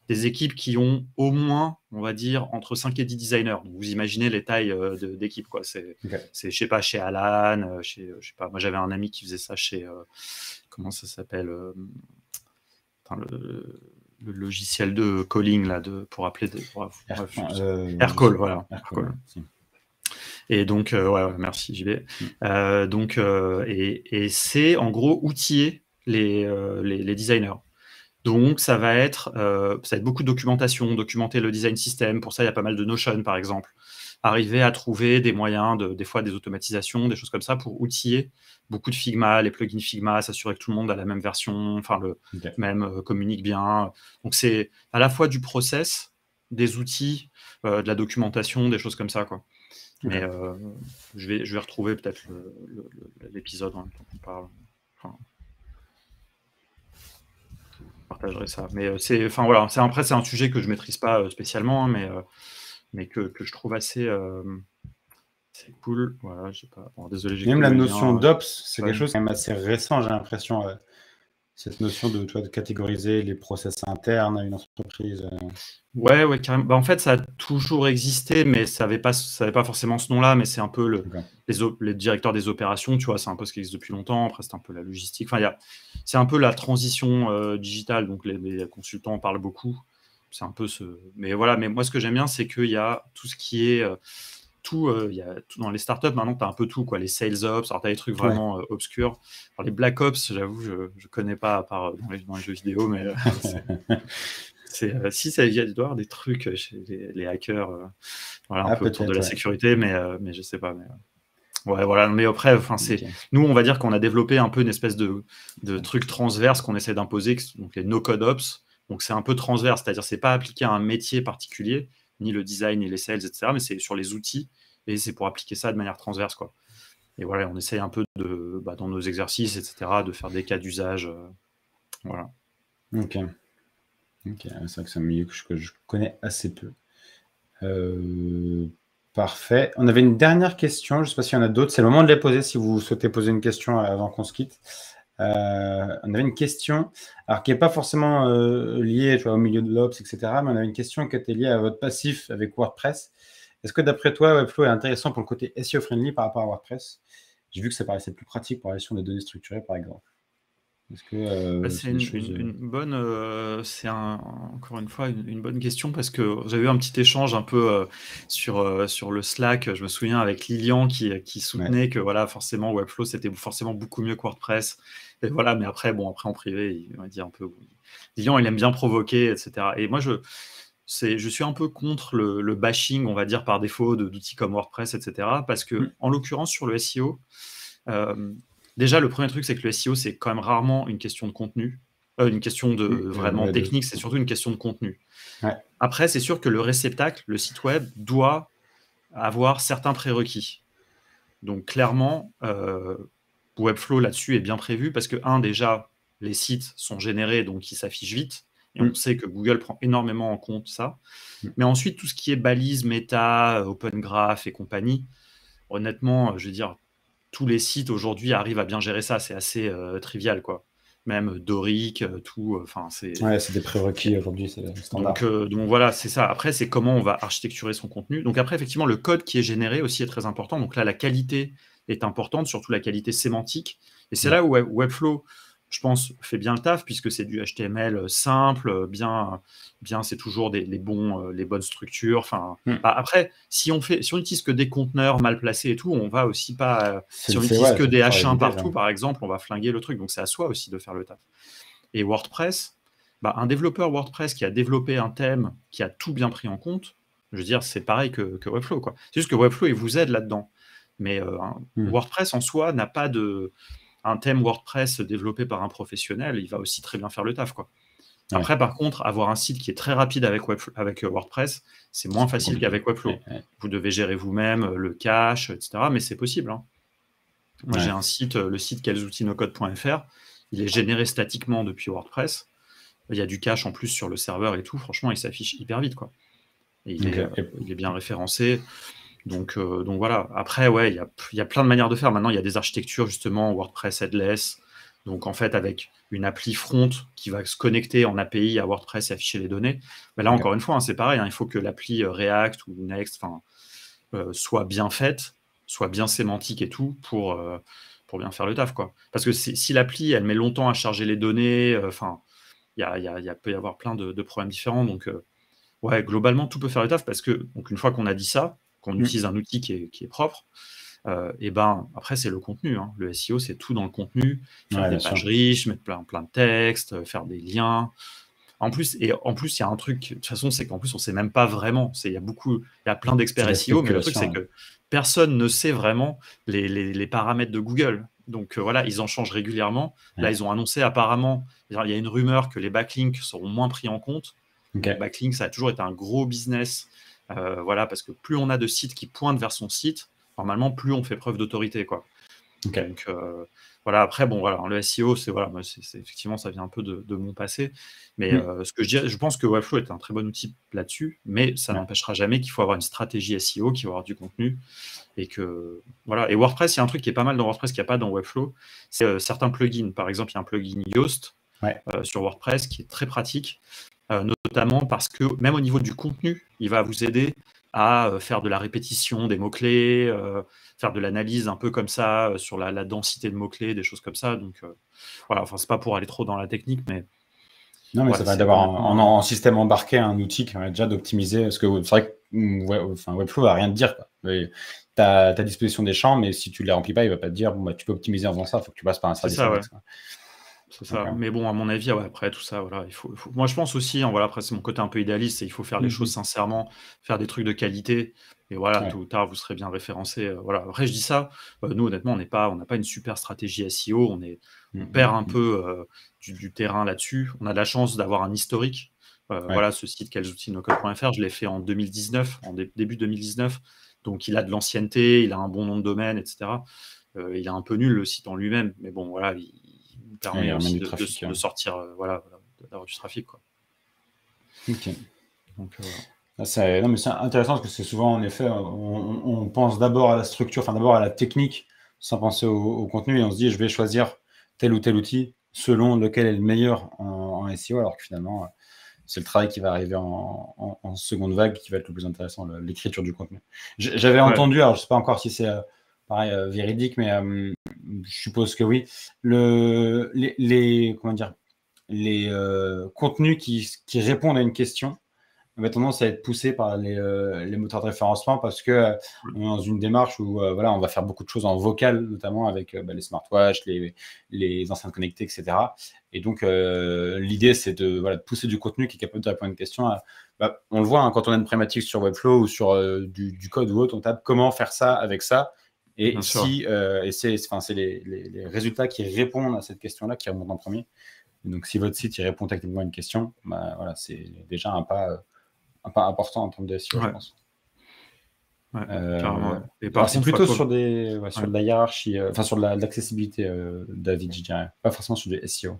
des équipes qui ont au moins, on va dire, entre 5 et 10 designers. vous imaginez les tailles euh, d'équipes. Quoi. C'est, sais pas, chez Alan, euh, chez, euh, je sais pas, moi j'avais un ami qui faisait ça chez, comment ça s'appelle le, logiciel de calling, là, de, pour appeler des. Aircall, voilà. Et donc, ouais, merci JB. Mm. donc, et, c'est en gros outiller les, les, designers. Donc, ça va être, euh, ça être beaucoup de documentation, documenter le design system. Pour ça, il y a pas mal de Notion, par exemple. Arriver à trouver des moyens, de, des fois des automatisations, des choses comme ça, pour outiller beaucoup de Figma, les plugins Figma, s'assurer que tout le monde a la même version, enfin, le même euh, communique bien. Donc, c'est à la fois du process, des outils, euh, de la documentation, des choses comme ça, quoi. Mais je, vais, je vais retrouver peut-être l'épisode parle. Mais euh, c'est, enfin voilà, c'est après c'est un sujet que je maîtrise pas euh, spécialement, hein, mais euh, mais que, que, je trouve assez cool. Voilà, désolé. Même la notion hein, d'ops, c'est quelque chose quand même assez récent, j'ai l'impression cette notion de, toi de catégoriser les process internes à une entreprise euh. Ouais, ouais, carrément. Bah, en fait, ça a toujours existé, mais ça n'avait pas, pas forcément ce nom-là, mais c'est un peu le, les, directeurs des opérations, tu vois, c'est un peu ce qui existe depuis longtemps. Après, c'est un peu la logistique. Enfin, c'est un peu la transition euh, digitale, donc les, consultants en parlent beaucoup. C'est un peu ce. Mais voilà, mais moi, ce que j'aime bien, c'est qu'il y a tout ce qui est. Euh, tout, euh, y a tout, dans les startups maintenant, tu as un peu tout, quoi. Les sales ops, alors des trucs vraiment euh, obscurs. les black ops, j'avoue, je, connais pas à part euh, dans les, jeux vidéo, mais euh, c'est, si ça vient d'avoir des trucs les, hackers, voilà, un ah, peu autour de la sécurité, mais, mais je sais pas. Mais, Ouais, voilà, mais après, enfin, c'est nous, on va dire qu'on a développé un peu une espèce de, de truc transverse qu'on essaie d'imposer, donc les no-code ops. Donc c'est un peu transverse, c'est-à-dire c'est pas appliqué à un métier particulier, ni le design, ni les sales, etc. Mais c'est sur les outils et c'est pour appliquer ça de manière transverse. Quoi. Et voilà, on essaye un peu de, bah, dans nos exercices, etc., de faire des cas d'usage. Euh, voilà. Ok. Ah, c'est que un milieu que je, connais assez peu. Euh, parfait. On avait une dernière question. Je ne sais pas s'il y en a d'autres. C'est le moment de les poser si vous souhaitez poser une question euh, avant qu'on se quitte. Euh, on avait une question, alors qui n'est pas forcément euh, liée au milieu de l'Ops, etc., mais on avait une question qui était liée à votre passif avec WordPress. Est-ce que d'après toi, Webflow est intéressant pour le côté SEO friendly par rapport à WordPress J'ai vu que ça paraissait plus pratique pour la gestion des données structurées, par exemple. Euh, bah, c'est euh, une, bonne, euh, c'est encore une fois une, bonne question parce que j'avais eu un petit échange un peu sur sur le Slack. Je me souviens avec Lilian qui, soutenait que voilà forcément Webflow c'était forcément beaucoup mieux que WordPress. voilà, mais après bon après en privé il dit un peu Lilian il aime bien provoquer etc. Et moi je je suis un peu contre le, bashing on va dire par défaut d'outils comme WordPress etc. Parce que mmh. en l'occurrence sur le SEO. Déjà, le premier truc, c'est que le SEO, c'est quand même rarement une question de contenu, euh, une question de vraiment technique, c'est surtout une question de contenu. Après, c'est sûr que le réceptacle, le site web, doit avoir certains prérequis. Donc clairement, euh, Webflow là-dessus est bien prévu parce que, un, déjà, les sites sont générés, donc ils s'affichent vite. Et on mm. sait que Google prend énormément en compte ça. Mm. Mais ensuite, tout ce qui est balise, méta, euh, open graph et compagnie, honnêtement, je veux dire, tous les sites aujourd'hui arrivent à bien gérer ça. C'est assez euh, trivial, quoi. Même euh, Doric, euh, tout. Enfin, c'est. Ouais, c'est des prérequis aujourd'hui. Donc, standard. donc voilà, c'est ça. Après, c'est comment on va architecturer son contenu. Donc après, effectivement, le code qui est généré aussi est très important. Donc là, la qualité est importante, surtout la qualité sémantique. Et c'est mm. là où Webflow je pense, fait bien le taf, puisque c'est du HTML euh, simple, euh, bien, bien c'est toujours des, les, bons, euh, les bonnes structures. Enfin, hmm. bah, après, si on fait, si on utilise que des conteneurs mal placés et tout, on va aussi pas. Si on utilise que des H1 partout, par exemple, on va flinguer le truc. Donc, c'est à soi aussi de faire le taf. Et WordPress, bah, un développeur WordPress qui a développé un thème, qui a tout bien pris en compte, je veux dire, c'est pareil que, que Webflow. C'est juste que Webflow, il vous aide là-dedans. Mais hmm. WordPress en soi n'a pas de un thème WordPress développé par un professionnel, il va aussi très bien faire le taf. Quoi. Après, par contre, avoir un site qui est très rapide avec, avec euh, WordPress, c'est moins facile qu'avec Webflow. Vous devez gérer vous-même euh, le cache, etc. Mais c'est possible. Hein. Moi, j'ai un site, euh, le site fr Il est généré statiquement depuis WordPress. Il y a du cache en plus sur le serveur et tout. Franchement, il s'affiche hyper vite. Quoi. il est bien référencé. Euh, donc, voilà. Après, ouais, il y a, plein de manières de faire. Maintenant, il y a des architectures justement WordPress headless. Donc en fait, avec une appli front qui va se connecter en API à WordPress et afficher les données. Mais là, encore une fois, hein, c'est pareil. Hein. il faut que l'appli euh, React ou Next, euh, soit bien faite, soit bien sémantique et tout pour, bien faire le taf. Quoi. Parce que si l'appli, elle met longtemps à charger les données, enfin, il peut y avoir plein de, problèmes différents. Donc, ouais, globalement, tout peut faire le taf parce que, une fois qu'on a dit ça, qu'on mm. utilise un outil qui est, propre, euh, et ben après c'est le contenu. Hein. Le SEO c'est tout dans le contenu, faire des pages riches, mettre plein de textes, euh, faire des liens. En plus et en plus il y a un truc. De toute façon c'est qu'en plus on sait même pas vraiment. C'est il y a beaucoup, il y a plein d'experts SEO, mais le truc c'est que hein. personne ne sait vraiment les, paramètres de Google. Donc euh, voilà, ils en changent régulièrement. Là, ils ont annoncé apparemment, il y a une rumeur que les backlinks seront moins pris en compte. Les backlinks, ça a toujours été un gros business euh, voilà, parce que plus on a de sites qui pointent vers son site, normalement, plus on fait preuve d'autorité, quoi. Donc, euh, voilà, après, bon, voilà, le SEO, c'est, voilà, c'est, effectivement, ça vient un peu de, mon passé, mais mm. euh, ce que je je pense que Webflow est un très bon outil là-dessus, mais ça n'empêchera jamais qu'il faut avoir une stratégie SEO, qu'il faut avoir du contenu, et que, voilà, et WordPress, il y a un truc qui est pas mal dans WordPress, qu'il n'y a pas dans Webflow, c'est certains plugins, par exemple, il y a un plugin Yoast, sur WordPress qui est très pratique euh, notamment parce que même au niveau du contenu, il va vous aider à euh, faire de la répétition des mots-clés, euh, faire de l'analyse un peu comme ça sur la, densité de mots-clés, des choses comme ça. Donc voilà, enfin, c'est pas pour aller trop dans la technique, mais. Non, mais ça va d'avoir en, système embarqué un outil qui permet déjà d'optimiser. Parce que c'est vrai que mm, Webflow va rien de dire. Tu as à disposition des champs, mais si tu ne les remplis pas, il va pas te dire bon, bah, tu peux optimiser en faisant ça, il faut que tu passes par un service c'est ça. Mais bon, à mon avis, après tout ça, voilà, il faut, Moi, je pense aussi, hein, voilà, après, c'est mon côté un peu idéaliste, et il faut faire les mmh choses sincèrement, faire des trucs de qualité, et voilà, tout ou tard, vous serez bien référencé. Euh, voilà. Après, je dis ça, euh, nous, honnêtement, on n'est pas, on n'a pas une super stratégie SEO, on mmh perd un mmh. peu euh, du, terrain là-dessus. On a de la chance d'avoir un historique. Voilà, ce site quelsoutilsnocode.fr, je l'ai fait en 2019, en début 2019. Donc, il a de l'ancienneté, il a un bon nom de domaine, etc. il est un peu nul le site en lui-même, mais bon, voilà, de, sortir de, de, sortir, euh, voilà, d'avoir du trafic. Quoi. Donc, c'est, euh, ah, non, mais c'est intéressant parce que c'est souvent, en effet, on, pense d'abord à la structure, enfin d'abord à la technique, sans penser au, contenu, et on se dit, je vais choisir tel ou tel outil selon lequel est le meilleur en, SEO, alors que finalement, euh, c'est le travail qui va arriver en, seconde vague qui va être le plus intéressant, l'écriture du contenu. J'avais entendu, alors je ne sais pas encore si c'est pareil, euh, véridique, mais euh, je suppose que oui. Le, les, comment dire, les euh, contenus qui, répondent à une question ont tendance à être poussés par les, moteurs de référencement parce que est dans une démarche où voilà, on va faire beaucoup de choses en vocal, notamment avec bah, les smartwatches, les, les enceintes connectées, etc. Et donc l'idée c'est de, pousser du contenu qui est capable de répondre à une question. Bah, on le voit hein, quand on a une prématique sur Webflow ou sur du, du, code ou autre, on tape comment faire ça avec ça. Et si, euh, c'est, les, résultats qui répondent à cette question-là qui remontent en premier. donc, si votre site répond techniquement à une question, bah, voilà, c'est déjà un pas, un pas important en termes de SEO, je pense. Euh, c'est plutôt sur, des, la hiérarchie, euh, enfin sur l'accessibilité, David, je dirais. Pas forcément sur du SEO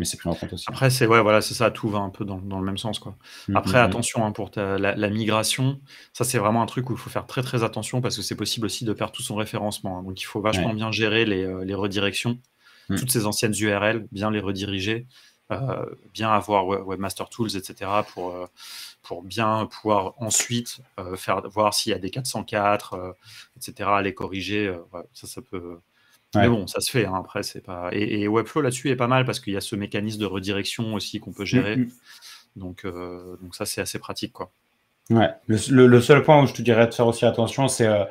mais c'est aussi. Après, c'est ouais, voilà, c'est ça, tout va un peu dans, le même sens. Quoi. Mm, Après, mm, mm. attention hein, pour la, migration, ça c'est vraiment un truc où il faut faire très très attention parce que c'est possible aussi de faire tout son référencement. Hein. donc il faut vachement bien gérer les, euh, redirections, toutes ces anciennes URL, bien les rediriger, euh, bien avoir Webmaster Tools, etc. pour euh, pour bien pouvoir ensuite faire voir s'il y a des 404, etc. les corriger. ça, ça peut mais bon, ça se fait hein, après, c'est pas. Et, Webflow là-dessus est pas mal parce qu'il y a ce mécanisme de redirection aussi qu'on peut mm, gérer. Mm. Euh, donc, ça, c'est assez pratique, quoi. Ouais. Le, seul point où je te dirais de faire aussi attention, c'est euh,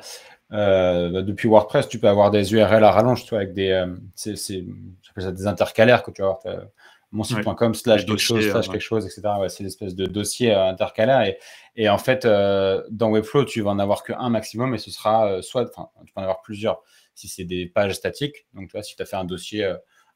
euh, bah, depuis WordPress, tu peux avoir des URL à rallonge, tu vois, avec des, c'est, ça des intercalaires que tu vas avoir mon site.com slash quelque chose, slash quelque chose, etc. c'est l'espèce de dossier intercalaire. Et, en fait, dans Webflow, tu vas en avoir qu'un maximum et ce sera soit, enfin, tu peux en avoir plusieurs si c'est des pages statiques, donc tu vois, si tu as fait un dossier euh,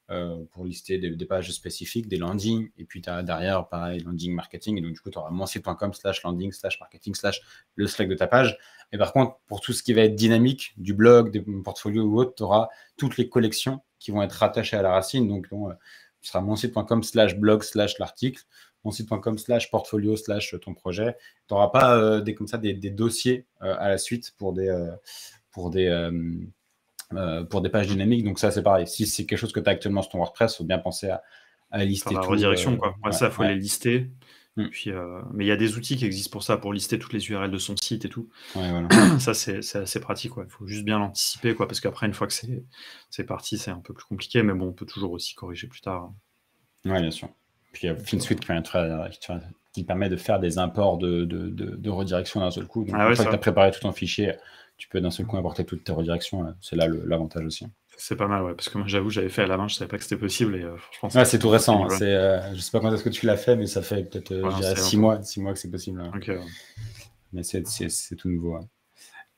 euh, pour lister des, pages spécifiques, des landings, et puis tu as derrière, pareil, landing marketing, et donc du coup, tu auras mon site.com slash landing slash marketing slash le Slack de ta page. Et par contre, pour tout ce qui va être dynamique, du blog, des portfolios ou autre, tu auras toutes les collections qui vont être rattachées à la racine, donc euh, tu seras sera mon site.com slash blog slash l'article, mon site.com slash portfolio slash ton projet. Tu n'auras pas des, comme ça des, dossiers à la suite pour des, pour des, euh, pour des pages dynamiques. Donc ça, c'est pareil. Si c'est quelque chose que tu as actuellement sur ton WordPress, il faut bien penser à, à lister. toutes la euh, quoi. ça, il faut les lister. Mm. Euh, mais il y a des outils qui existent pour ça, pour lister toutes les URL de son site et tout. ça, c'est assez pratique. Il faut juste bien l'anticiper, parce qu'après, une fois que c'est parti, c'est un peu plus compliqué. Mais bon, on peut toujours aussi corriger plus tard. Oui, bien sûr. Puis il y a FinSuite qui, permet de faire des imports de, redirection d'un seul coup. Donc, ah as préparé tout ton fichier, tu peux d'un seul coup apporter toutes tes redirections. C'est là l'avantage aussi. C'est pas mal, ouais, parce que moi j'avoue, j'avais fait à la main, je savais pas que c'était possible. Et, euh, c'est tout récent. je euh, je sais pas quand est-ce que tu l'as fait, mais ça fait peut-être 6 euh, mois, six mois que c'est possible. Mais c'est tout nouveau.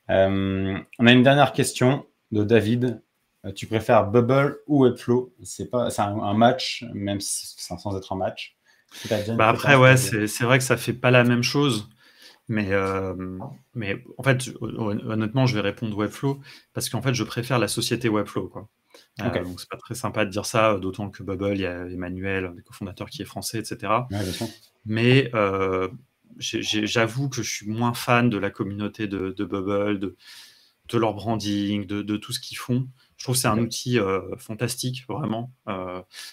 on a une dernière question de David. Tu préfères Bubble ou Webflow C'est pas, un, un, match, même si, sans être un match. Bah après, ouais, c'est vrai que ça fait pas la même chose. Mais, euh, mais en fait, honnêtement, je vais répondre Webflow parce qu'en fait, je préfère la société Webflow. Quoi. Euh, donc, c'est pas très sympa de dire ça, euh, d'autant que Bubble, il y a Emmanuel, des cofondateurs qui est français, etc. mais j'avoue que je suis moins fan de la communauté de, Bubble, de, de, leur branding, de, tout ce qu'ils font. Je trouve que c'est un outil fantastique, vraiment.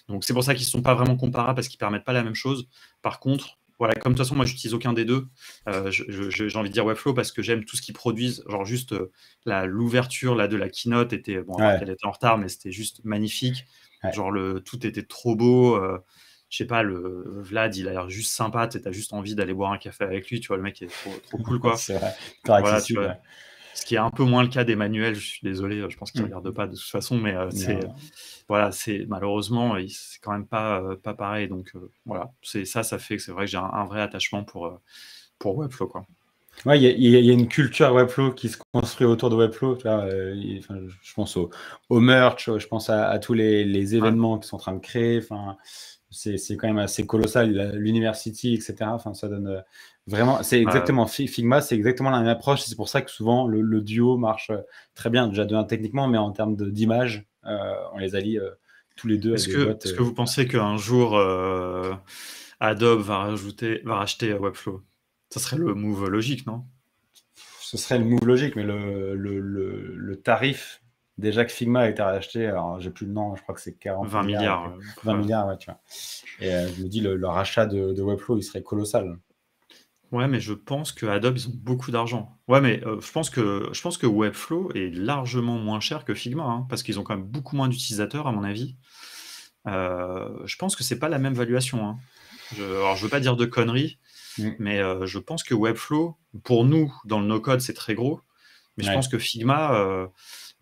donc, c'est pour ça qu'ils ne sont pas vraiment comparables parce qu'ils ne permettent pas la même chose. Par contre, voilà, comme de toute façon, moi, j'utilise aucun des deux. Euh, j'ai envie de dire Webflow parce que j'aime tout ce qu'ils produisent. Genre, juste euh, la l'ouverture de la keynote était, bon, elle était en retard, mais c'était juste magnifique. Genre, le, tout était trop beau. Euh, je sais pas, le Vlad, il a l'air juste sympa. Tu as juste envie d'aller boire un café avec lui. Tu vois, le mec est trop, cool, quoi. C'est vrai. Voilà, tu ce qui est un peu moins le cas d'Emmanuel. Je suis désolé, je pense qu'il ne mm. regarde pas de toute façon, mais euh, c'est voilà, c'est malheureusement, c'est quand même pas euh, pas pareil. Donc euh, voilà, c'est ça, ça fait que c'est vrai que j'ai un, vrai attachement pour pour Webflow quoi. il y, a une culture Webflow qui se construit autour de Webflow. je pense au, au, merch, je pense à, tous les, événements qui sont en train de créer c'est quand même assez colossal. L'University, etc. Enfin, ça donne euh, vraiment. C'est exactement Figma, c'est exactement la même approche. C'est pour ça que souvent le, duo marche euh, très bien, déjà de techniquement, mais en termes d'image, euh, on les allie tous les deux. Est-ce que, est que vous pensez qu'un jour Adobe va, rajouter, va racheter Webflow Ça serait le move logique, non ce serait le move logique, mais le, le, le tarif Déjà que Figma a été racheté, alors j'ai plus le nom, je crois que c'est 40 milliards. 20 milliards, ouais, tu vois. Et euh, je me dis, le, rachat de, Webflow, il serait colossal. Ouais, mais je pense que Adobe, ils ont beaucoup d'argent. Ouais, mais euh, je, pense que, je pense que Webflow est largement moins cher que Figma, hein, parce qu'ils ont quand même beaucoup moins d'utilisateurs, à mon avis. Euh, je pense que c'est pas la même valuation. Hein. Je, alors, je veux pas dire de conneries, mm. mais je pense que Webflow, pour nous, dans le no-code, c'est très gros. Mais je pense que Figma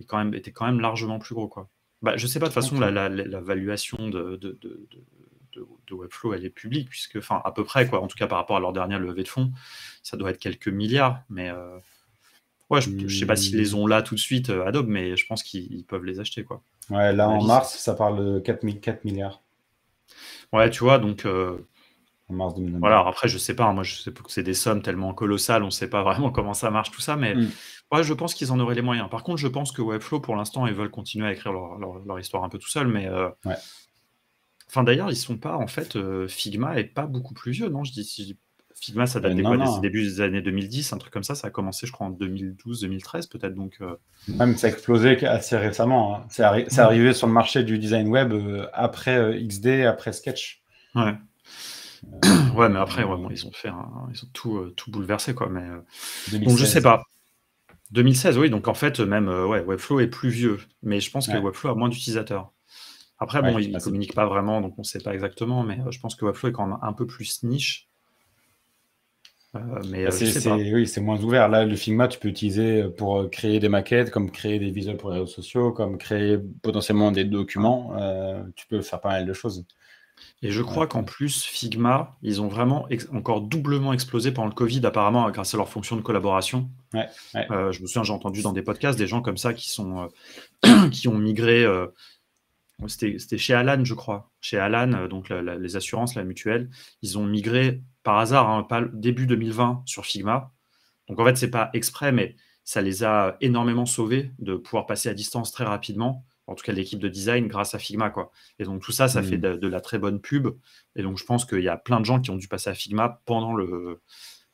quand même, était quand même largement plus gros. Quoi. Bah, je sais pas, de toute façon, la, valuation de, de, de, de, Webflow, elle est publique, puisque, enfin, à peu près, quoi, en tout cas par rapport à leur dernière levée de fonds, ça doit être quelques milliards, mais euh, ouais, je, ne sais pas s'ils les ont là tout de suite, euh, Adobe, mais je pense qu'ils peuvent les acheter, quoi. Ouais, là, en mars, ça parle de 4, 4 milliards. Ouais, tu vois, donc euh, voilà, après, je sais pas, hein, moi, je sais que c'est des sommes tellement colossales, on ne sait pas vraiment comment ça marche, tout ça, mais mm. je pense qu'ils en auraient les moyens. Par contre, je pense que Webflow, pour l'instant, ils veulent continuer à écrire leur, histoire un peu tout seul, mais. Euh, enfin, d'ailleurs, ils sont pas, en fait, euh, Figma est pas beaucoup plus vieux, non Je dis, Figma, ça date euh, des des débuts des années 2010, un truc comme ça. Ça a commencé, je crois, en 2012-2013, peut-être. Donc, Même, ça a explosé assez récemment. Hein. C'est, mm. arrivé sur le marché du design web après XD, après Sketch. Ouais. Euh, ouais, mais après, ils ont fait, ils sont euh, tout, bouleversé, quoi. Mais euh, donc je sais pas. 2016, oui. Donc en fait, même ouais, Webflow est plus vieux, mais je pense que Webflow a moins d'utilisateurs. Après, bon, ils ne bah, communiquent pas vraiment, donc on ne sait pas exactement, mais je pense que Webflow est quand même un peu plus niche. mais bah, c'est moins ouvert. Là, le Figma, tu peux utiliser pour créer des maquettes, comme créer des visuels pour les réseaux sociaux, comme créer potentiellement des documents. tu peux faire pas mal de choses. Et je crois qu'en plus, Figma, ils ont vraiment encore doublement explosé pendant le Covid, apparemment, hein, grâce à leur fonction de collaboration. Euh, je me souviens, j'ai entendu dans des podcasts des gens comme ça qui, euh, ont migré. Euh, c'était chez Alan, je crois. Chez Alan, donc les assurances, la mutuelle, ils ont migré par hasard, hein, début 2020, sur Figma. Donc en fait, ce n'est pas exprès, mais ça les a énormément sauvés de pouvoir passer à distance très rapidement en tout cas l'équipe de design, grâce à Figma. Quoi. Et donc tout ça, ça fait hmm. de, la très bonne pub. Et donc je pense qu'il y a plein de gens qui ont dû passer à Figma pendant le,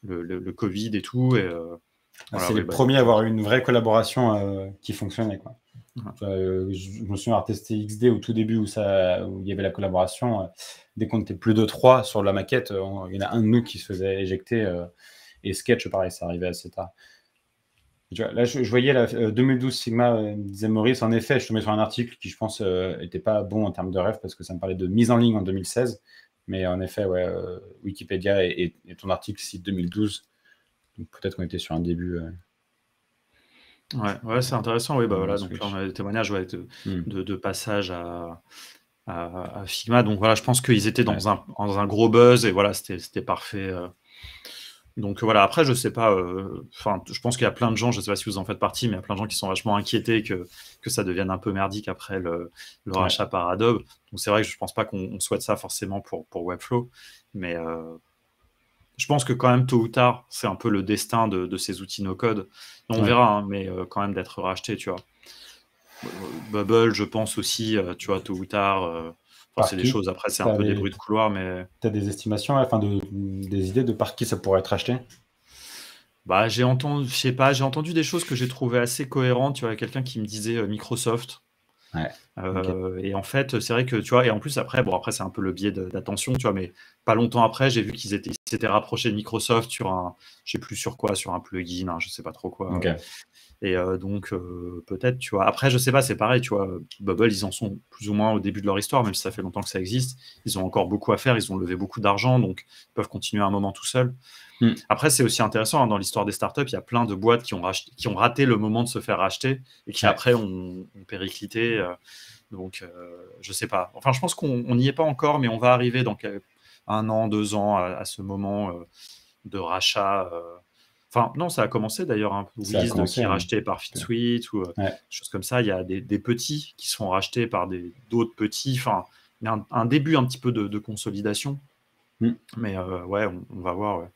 le, Covid et tout. Et, euh, ah, c'est le les bah, premiers à avoir euh, une vraie collaboration euh, qui fonctionnait. Quoi. je, me souviens avoir testé XD au tout début où, ça, où il y avait la collaboration. dès qu'on était plus de trois sur la maquette, il y en a un de nous qui se faisait éjecter. et Sketch, pareil, ça arrivait assez tard là, je, voyais la, 2012 euh, Sigma, euh, disait Maurice. En effet, je tombais sur un article qui, je pense, n'était euh, pas bon en termes de rêve parce que ça me parlait de mise en ligne en 2016. Mais en effet, ouais, Wikipédia et, ton article cite 2012. Donc peut-être qu'on était sur un début. Ouais, c'est intéressant. Oui, bah voilà, donc là, on a des témoignages hmm. de, passage à, à, Donc voilà, je pense qu'ils étaient dans, un, un, gros buzz et voilà, c'était parfait. Donc voilà, après, je sais pas, euh, enfin, je pense qu'il y a plein de gens, je sais pas si vous en faites partie, mais il y a plein de gens qui sont vachement inquiétés que, que ça devienne un peu merdique après le, rachat par Adobe. Donc c'est vrai que je pense pas qu'on souhaite ça forcément pour, pour Webflow, mais euh, je pense que quand même, tôt ou tard, c'est un peu le destin de, ces outils no-code. On verra, hein, mais euh, quand même d'être racheté, tu vois. Bubble, je pense aussi, tu vois, tôt ou tard c'est des choses, après, c'est un peu des bruits de couloir, mais. Tu as des estimations, enfin, des idées de par qui ça pourrait être acheté bah, j'ai entendu, je sais pas, j'ai entendu des choses que j'ai trouvées assez cohérentes. Tu vois, quelqu'un qui me disait euh, Microsoft. Euh, et en fait, c'est vrai que tu vois, et en plus après, bon après c'est un peu le biais d'attention, tu vois, mais pas longtemps après, j'ai vu qu'ils étaient, s'étaient rapprochés de Microsoft sur un, je sais plus sur quoi, sur un plugin, je je sais pas trop quoi. Et euh, donc, euh, peut-être, tu vois. Après, je sais pas, c'est pareil, tu vois. Bubble, ils en sont plus ou moins au début de leur histoire, même si ça fait longtemps que ça existe. Ils ont encore beaucoup à faire, ils ont levé beaucoup d'argent, donc ils peuvent continuer un moment tout seuls. Hmm. Après, c'est aussi intéressant, hein, dans l'histoire des startups, il y a plein de boîtes qui ont, qui ont raté le moment de se faire racheter et qui après ont, périclité. Euh. donc, je sais pas. Enfin, je pense qu'on n'y est pas encore, mais on va arriver dans un an, deux ans à ce moment de rachat non, ça a commencé d'ailleurs. un hein. peu qui est racheté par FitSuite ou des euh, choses comme ça. Il y a des, petits qui sont rachetés par d'autres petits. Enfin, il y a un, début un petit peu de, consolidation. Hmm. Mais euh, ouais, on, va voir.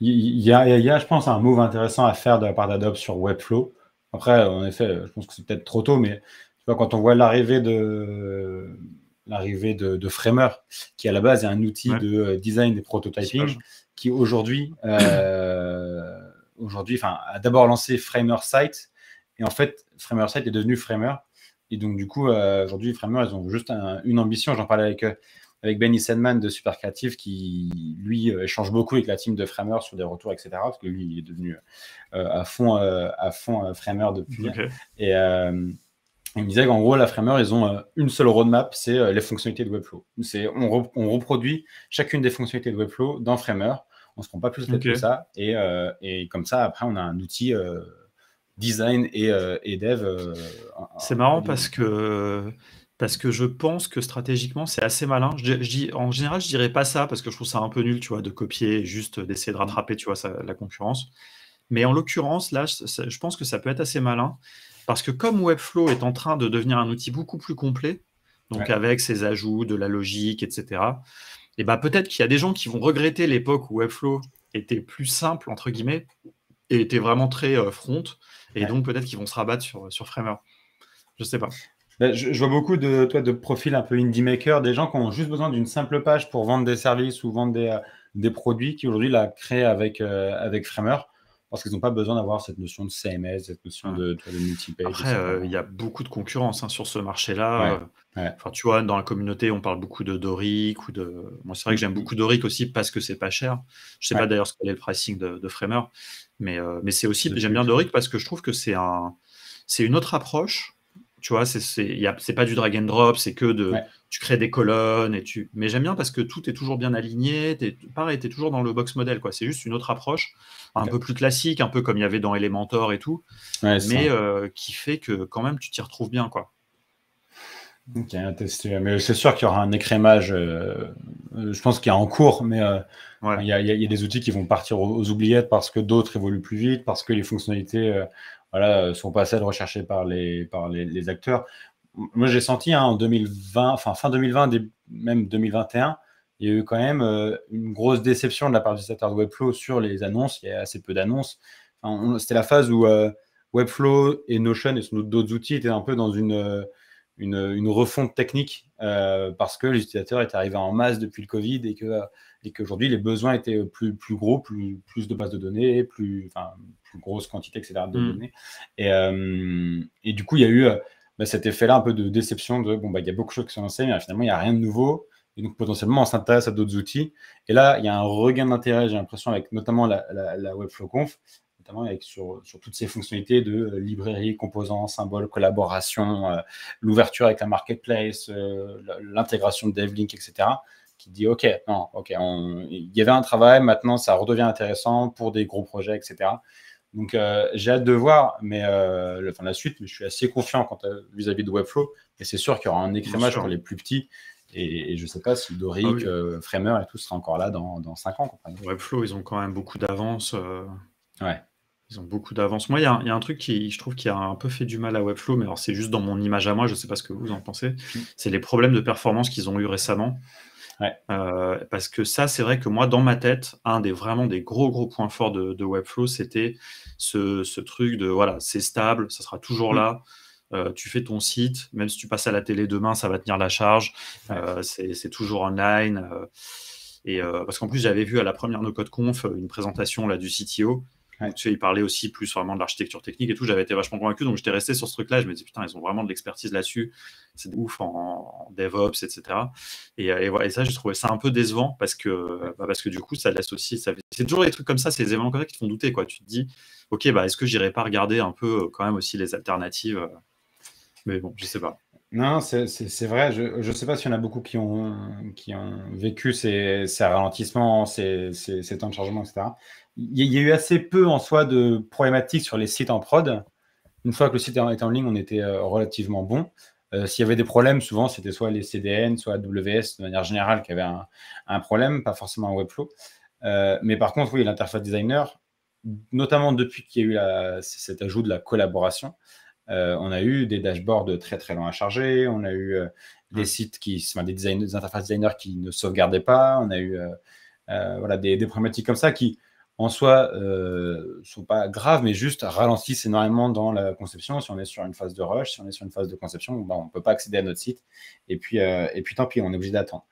Il, y a, je pense, un move intéressant à faire de la part d'Adobe sur Webflow. Après, en effet, je pense que c'est peut-être trop tôt, mais quand on voit l'arrivée de l'arrivée de, Framer, qui à la base est un outil de euh, design de prototyping, qui aujourd'hui, euh, aujourd'hui, enfin, a d'abord lancé Framer Site, et en fait, Framer Site est devenu Framer. Et donc, du coup, euh, aujourd'hui, Framer, ils ont juste une ambition. J'en parlais avec euh, avec Benny Sandman de Super qui, lui, échange beaucoup avec la team de Framer sur des retours, etc. Parce que lui, il est devenu à fond, à fond Framer depuis. Et il me disait qu'en gros, la Framer, ils ont une seule roadmap, c'est les fonctionnalités de Webflow. On, on reproduit chacune des fonctionnalités de Webflow dans Framer. On se prend pas plus tête que ça. Et, euh, et, comme ça, après, on a un outil euh, design et, euh, dev. c'est marrant parce que parce que je pense que stratégiquement c'est assez malin. Je, dis, en général, je dirais pas ça parce que je trouve ça un peu nul, tu vois, de copier juste d'essayer de mm. rattraper, tu vois, la concurrence. Mais en l'occurrence, là, je, pense que ça peut être assez malin parce que comme Webflow est en train de devenir un outil beaucoup plus complet, donc avec ses ajouts, de la logique, etc et bah, peut-être qu'il y a des gens qui vont regretter l'époque où Webflow était plus simple, entre guillemets, et était vraiment très euh, front, et donc peut-être qu'ils vont se rabattre sur, Framer. Je sais pas. Bah, je, vois beaucoup de, toi, de profils un peu indie maker, des gens qui ont juste besoin d'une simple page pour vendre des services ou vendre des, euh, produits qui aujourd'hui la créent avec, euh, avec Framer parce qu'ils n'ont pas besoin d'avoir cette notion de CMS, cette notion mm. de, multi-page. Après, euh, il y a beaucoup de concurrence hein, sur ce marché-là. Euh, tu vois, dans la communauté, on parle beaucoup de Doric ou de. Moi, c'est vrai que j'aime mm. beaucoup Doric aussi parce que c'est pas cher. Je ne sais pas d'ailleurs ce est le pricing de, Framer, mais, euh, mais c'est aussi. J'aime bien Doric parce que je trouve que c'est un, c'est une autre approche tu vois, c'est pas du drag and drop, c'est que de. Tu crées des colonnes et tu. Mais j'aime bien parce que tout est toujours bien aligné. pareil, tu es toujours dans le box model, quoi. C'est juste une autre approche, un peu plus classique, un peu comme il y avait dans Elementor et tout. mais euh, qui fait que quand même, tu t'y retrouves bien, quoi. Ok, Mais c'est sûr qu'il y aura un écrémage, euh, je pense qu'il y a en cours, mais euh, il y, a des outils qui vont partir aux, oubliettes parce que d'autres évoluent plus vite, parce que les fonctionnalités euh, sont pas celles recherchées par les, par les, acteurs. Moi, j'ai senti hein, en 2020, enfin fin 2020, même 2021, il y a eu quand même euh, une grosse déception de la part des utilisateurs de Webflow sur les annonces. Il y a assez peu d'annonces. C'était la phase où euh, Webflow et Notion et d'autres outils étaient un peu dans une, une, refonte technique parce que les utilisateurs étaient arrivés en masse depuis le Covid et que et qu'aujourd'hui les besoins étaient euh, plus, gros, plus, de bases de données, plus, enfin, plus grosses quantités, etc. de mm. données. Et, euh, et, du coup, il y a eu euh, bah, cet effet-là un peu de déception de bon, bah, il y a beaucoup de choses qui sont lancées, mais finalement, il n'y a rien de nouveau. Et donc, potentiellement, on s'intéresse à d'autres outils. Et là, il y a un regain d'intérêt, j'ai l'impression, avec notamment la, la, Webflow Conf, notamment avec sur, toutes ces fonctionnalités de librairie, composants, symboles, collaboration, l'ouverture avec la marketplace, l'intégration de DevLink, etc qui dit OK, non, OK, il y avait un travail, maintenant ça redevient intéressant pour des gros projets, etc. Donc euh, j'ai hâte de voir, mais euh, la suite, mais je suis assez confiant vis-à-vis de Webflow, et c'est sûr qu'il y aura un écrémage pour les plus petits. Et, je ne sais pas si Doric, ah euh, Framer et tout sera encore là dans, dans 5 ans. Webflow, ils ont quand même beaucoup d'avance. Ouais. Ils ont beaucoup d'avance. Moi, il y, a un truc qui, je trouve, qui a un peu fait du mal à Webflow, mais alors c'est juste dans mon image à moi, je ne sais pas ce que vous en pensez. Hmm. C'est les problèmes de performance qu'ils ont eu récemment. Euh, parce que ça, c'est vrai que moi, dans ma tête, un des vraiment des gros gros points forts de, Webflow, c'était ce, truc de voilà, c'est stable, ça sera toujours mm. là. Euh, tu fais ton site, même si tu passes à la télé demain, ça va tenir la charge. Euh, c'est toujours online. et parce qu'en plus, j'avais vu à la première No Code Conf une présentation là du CTO ils Tu aussi plus vraiment de l'architecture technique et tout. J'avais été vachement convaincu, donc j'étais resté sur ce truc-là. Je me disais, putain, ils ont vraiment de l'expertise là-dessus. C'est ouf en, DevOps, etc. Et, et, euh, et ça, j'ai trouvé ça un peu décevant parce que, bah, parce que du coup, ça laisse aussi. C'est toujours des trucs comme ça, c'est les événements comme ça qui te font douter. Quoi. Tu te dis, ok, bah, est-ce que j'irai pas regarder un peu euh, quand même aussi les alternatives euh, Mais bon, je sais pas. Non, c'est vrai. Je ne sais pas s'il y en a beaucoup qui ont, qui ont vécu ces, ces ralentissements, ces, ces, ces, temps de chargement, etc il y, a eu assez peu en soi de problématiques sur les sites en prod. Une fois que le site était en ligne, on était euh, relativement bon. Euh, s'il y avait des problèmes, souvent c'était soit les CDN, soit AWS de manière générale qui avait un, problème, pas forcément un Webflow. Euh, mais par contre, oui, l'interface designer, notamment depuis qu'il y a eu cet ajout de la collaboration, on a eu des dashboards très très longs à charger, on a eu des mmh. sites qui, des, des, interfaces designers qui ne sauvegardaient pas, on a eu voilà, des problématiques comme ça qui, en soi euh, sont pas graves, mais juste ralentissent énormément dans la conception. Si on est sur une phase de rush, si on est sur une phase de conception, bah, on ne peut pas accéder à notre site. Et puis, euh, et puis tant pis, on est obligé d'attendre.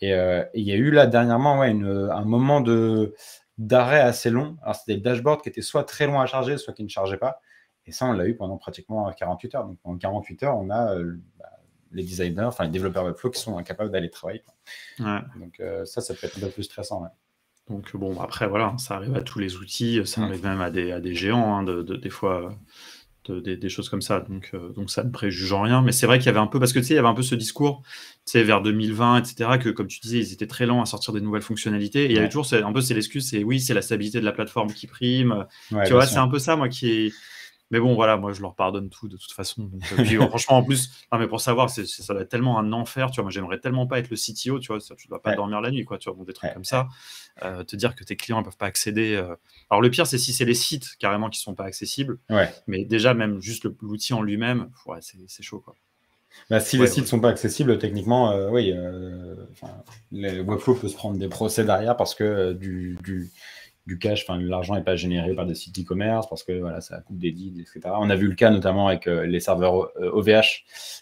Et euh, il y a eu là dernièrement un moment d'arrêt assez long. Alors c'était le dashboard qui était soit très long à charger, soit qui ne chargeait pas. Et ça, on l'a eu pendant pratiquement 48 heures. Donc en 48 heures, on a euh, bah, les designers, enfin les développeurs Webflow qui sont incapables d'aller travailler. Donc ça, ça peut être un peu plus stressant. Donc bon, après voilà, hein, ça arrive à tous les outils, ça mm. arrive même à des, à des géants, hein, de, des fois, des, choses comme ça. Donc, euh, donc ça ne préjuge en rien. Mais c'est vrai qu'il y avait un peu, parce que tu sais, il y avait un peu ce discours, tu sais, vers 2020, etc., que comme tu disais, ils étaient très lents à sortir des nouvelles fonctionnalités. Et il y avait toujours un peu, c'est l'excuse, c'est oui, c'est la stabilité de la plateforme qui prime. tu vois, c'est un peu ça, moi, qui est mais bon, voilà, moi je leur pardonne tout de toute façon. Euh, euh, franchement, en plus, mais pour savoir, c'est, ça doit être tellement un enfer, tu vois. Moi, j'aimerais tellement pas être le CTO, tu vois. Ça, tu dois pas dormir la nuit, quoi, tu vois. Bon, des trucs comme ça. Euh, te dire que tes clients ne peuvent pas accéder. Alors, le pire, c'est si c'est les sites carrément qui sont pas accessibles. Mais déjà, même juste l'outil en lui-même, c'est, chaud, quoi. Bah, si les sites ne sont pas accessibles, techniquement, oui, les Webflow peut se prendre des procès derrière parce que du du cash, enfin l'argent n'est pas généré par des sites e-commerce parce que voilà, ça coupe des leads, etc. On a vu le cas notamment avec euh, les serveurs OVH euh,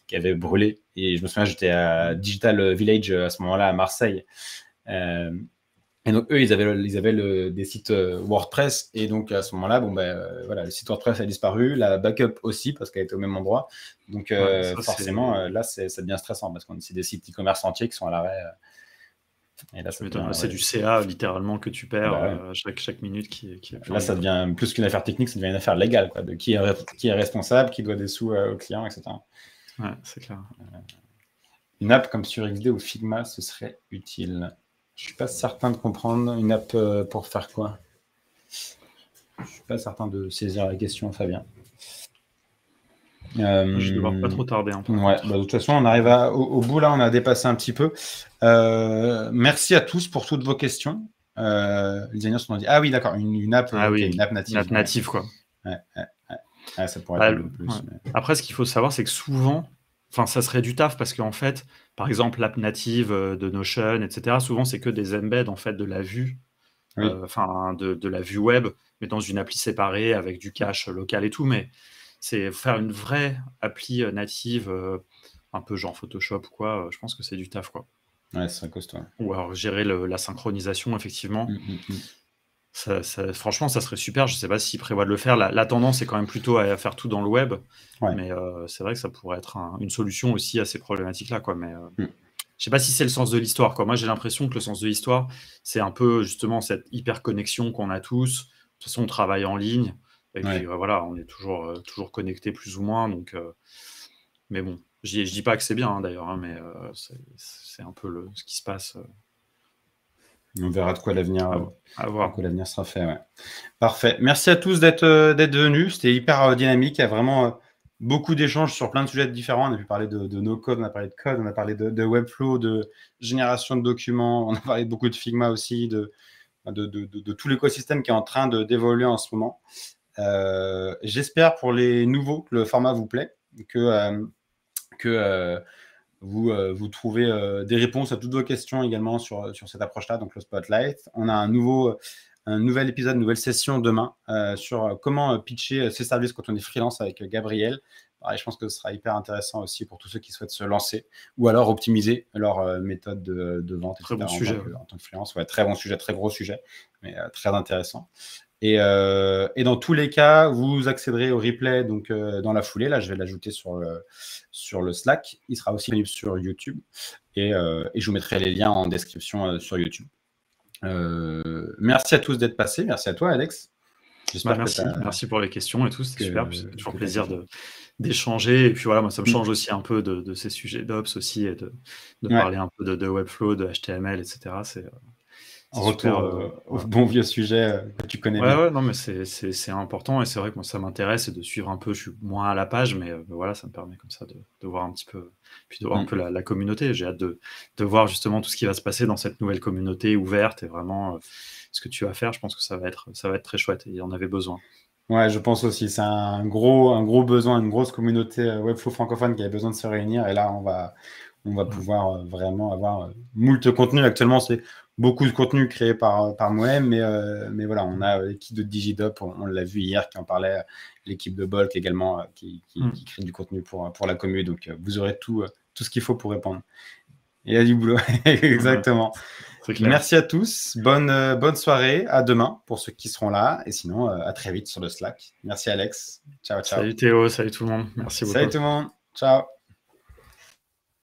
qui avaient brûlé. Et je me souviens, j'étais à Digital Village euh, à ce moment-là à Marseille. et donc eux, ils avaient, ils avaient le, des sites WordPress. Et donc à ce moment-là, bon ben voilà, le site WordPress a disparu, la backup aussi parce qu'elle était au même endroit. Donc forcément, là, ça devient stressant parce qu'on c'est des sites e-commerce entiers qui sont à l'arrêt c'est du CA littéralement que tu perds bah euh, chaque, minute qui, Là, ça devient plus qu'une affaire technique, ça devient une affaire légale, de qui est, qui est responsable, qui doit des sous euh, au client, etc. c'est clair. Euh, une app comme sur XD ou Figma, ce serait utile. Je suis pas certain de comprendre une app pour faire quoi. Je suis pas certain de saisir la question, Fabien. Euh, je vais pas trop tarder. Hein, ouais, bah, de toute façon, on arrive au, bout là, on a dépassé un petit peu. Euh, merci à tous pour toutes vos questions. Euh, les derniers sont dit Ah oui, d'accord, une, app, ah une app native. Une app native, quoi. Après, ce qu'il faut savoir, c'est que souvent, enfin, ça serait du taf parce qu'en fait, par exemple, l'app native euh, de Notion, etc., souvent, c'est que des embeds en fait, de la vue enfin de, la vue web, mais dans une appli séparée avec du cache local et tout. Mais c'est faire une vraie appli euh, native, euh, un peu genre Photoshop ou quoi, euh, je pense que c'est du taf, quoi. Ouais, Ou alors gérer la synchronisation, effectivement. Mmh, mmh, mmh. franchement, ça serait super. Je ne sais pas s'ils prévoient de le faire. La, tendance est quand même plutôt à faire tout dans le web. Mais c'est vrai que ça pourrait être une solution aussi à ces problématiques-là. Quoi. Mais sais pas si c'est le sens de l'histoire. Moi, j'ai l'impression que le sens de l'histoire, c'est un peu justement cette hyper connexion qu'on a tous. De toute façon, on travaille en ligne. Et puis bah, voilà, on est toujours, euh, toujours connecté plus ou moins. Donc, euh, mais bon, je ne dis pas que c'est bien hein, d'ailleurs, hein, mais euh, c'est un peu le, ce qui se passe. On verra de quoi l'avenir l'avenir sera fait. Parfait. Merci à tous d'être venus. C'était hyper dynamique. Il y a vraiment beaucoup d'échanges sur plein de sujets différents. On a pu parler de, no-code, on a parlé de code, on a parlé de, Webflow, de génération de documents, on a parlé beaucoup de Figma aussi, de, de tout l'écosystème qui est en train d'évoluer en ce moment. Euh, j'espère pour les nouveaux que le format vous plaît, que, euh, que euh, vous, vous trouvez des réponses à toutes vos questions également sur, sur cette approche-là, donc le Spotlight. On a un, nouveau, un nouvel épisode, une nouvelle session demain sur comment pitcher ses services quand on est freelance avec Gabriel. je pense que ce sera hyper intéressant aussi pour tous ceux qui souhaitent se lancer ou alors optimiser leur méthode de, vente. en sujet. Tant que, en tant que freelance, très bon sujet, très gros sujet, mais très intéressant. Euh, et, dans tous les cas, vous accéderez au replay donc, euh, dans la foulée. Là, je vais l'ajouter sur le, sur le Slack. Il sera aussi disponible sur YouTube. Et, euh, je vous mettrai les liens en description sur YouTube. merci à tous d'être passés. Merci à toi, Alex. Bah, merci, pour les questions et tout. C'était super. C'est toujours plaisir d'échanger. Et puis voilà, moi, ça me mm. change aussi un peu de, ces sujets d'Ops aussi et de, parler un peu de, de Webflow, de HTML, etc. C'est Retour euh, euh, au bon vieux sujet euh, que tu connais. ouais, non, mais c'est important et c'est vrai que ça m'intéresse et de suivre un peu. Je suis moins à la page, mais voilà, ça me permet comme ça de, voir un petit peu, puis de voir un mm. peu la, communauté. J'ai hâte de, de, voir justement tout ce qui va se passer dans cette nouvelle communauté ouverte et vraiment ce que tu vas faire. Je pense que ça va être, ça va être très chouette et il en avait besoin. Ouais, je pense aussi. C'est un gros, un gros besoin, une grosse communauté webfo francophone qui avait besoin de se réunir et là, on va, on va pouvoir vraiment avoir moult contenu. Actuellement, c'est beaucoup de contenu créé par, euh, par moi mais, euh, mais voilà, on a euh, l'équipe de DigiDop, on, l'a vu hier, qui en parlait, l'équipe de Bolt également, qui, mm. qui, crée du contenu pour, pour la commune. Donc, vous aurez tout, tout ce qu'il faut pour répondre. Il y a du boulot, exactement. Merci à tous. Bonne, bonne soirée. À demain pour ceux qui seront là. Et sinon, à très vite sur le Slack. Merci Alex. Ciao, ciao. Salut Théo. Salut tout le monde. Merci beaucoup. Salut tout le monde. Ciao.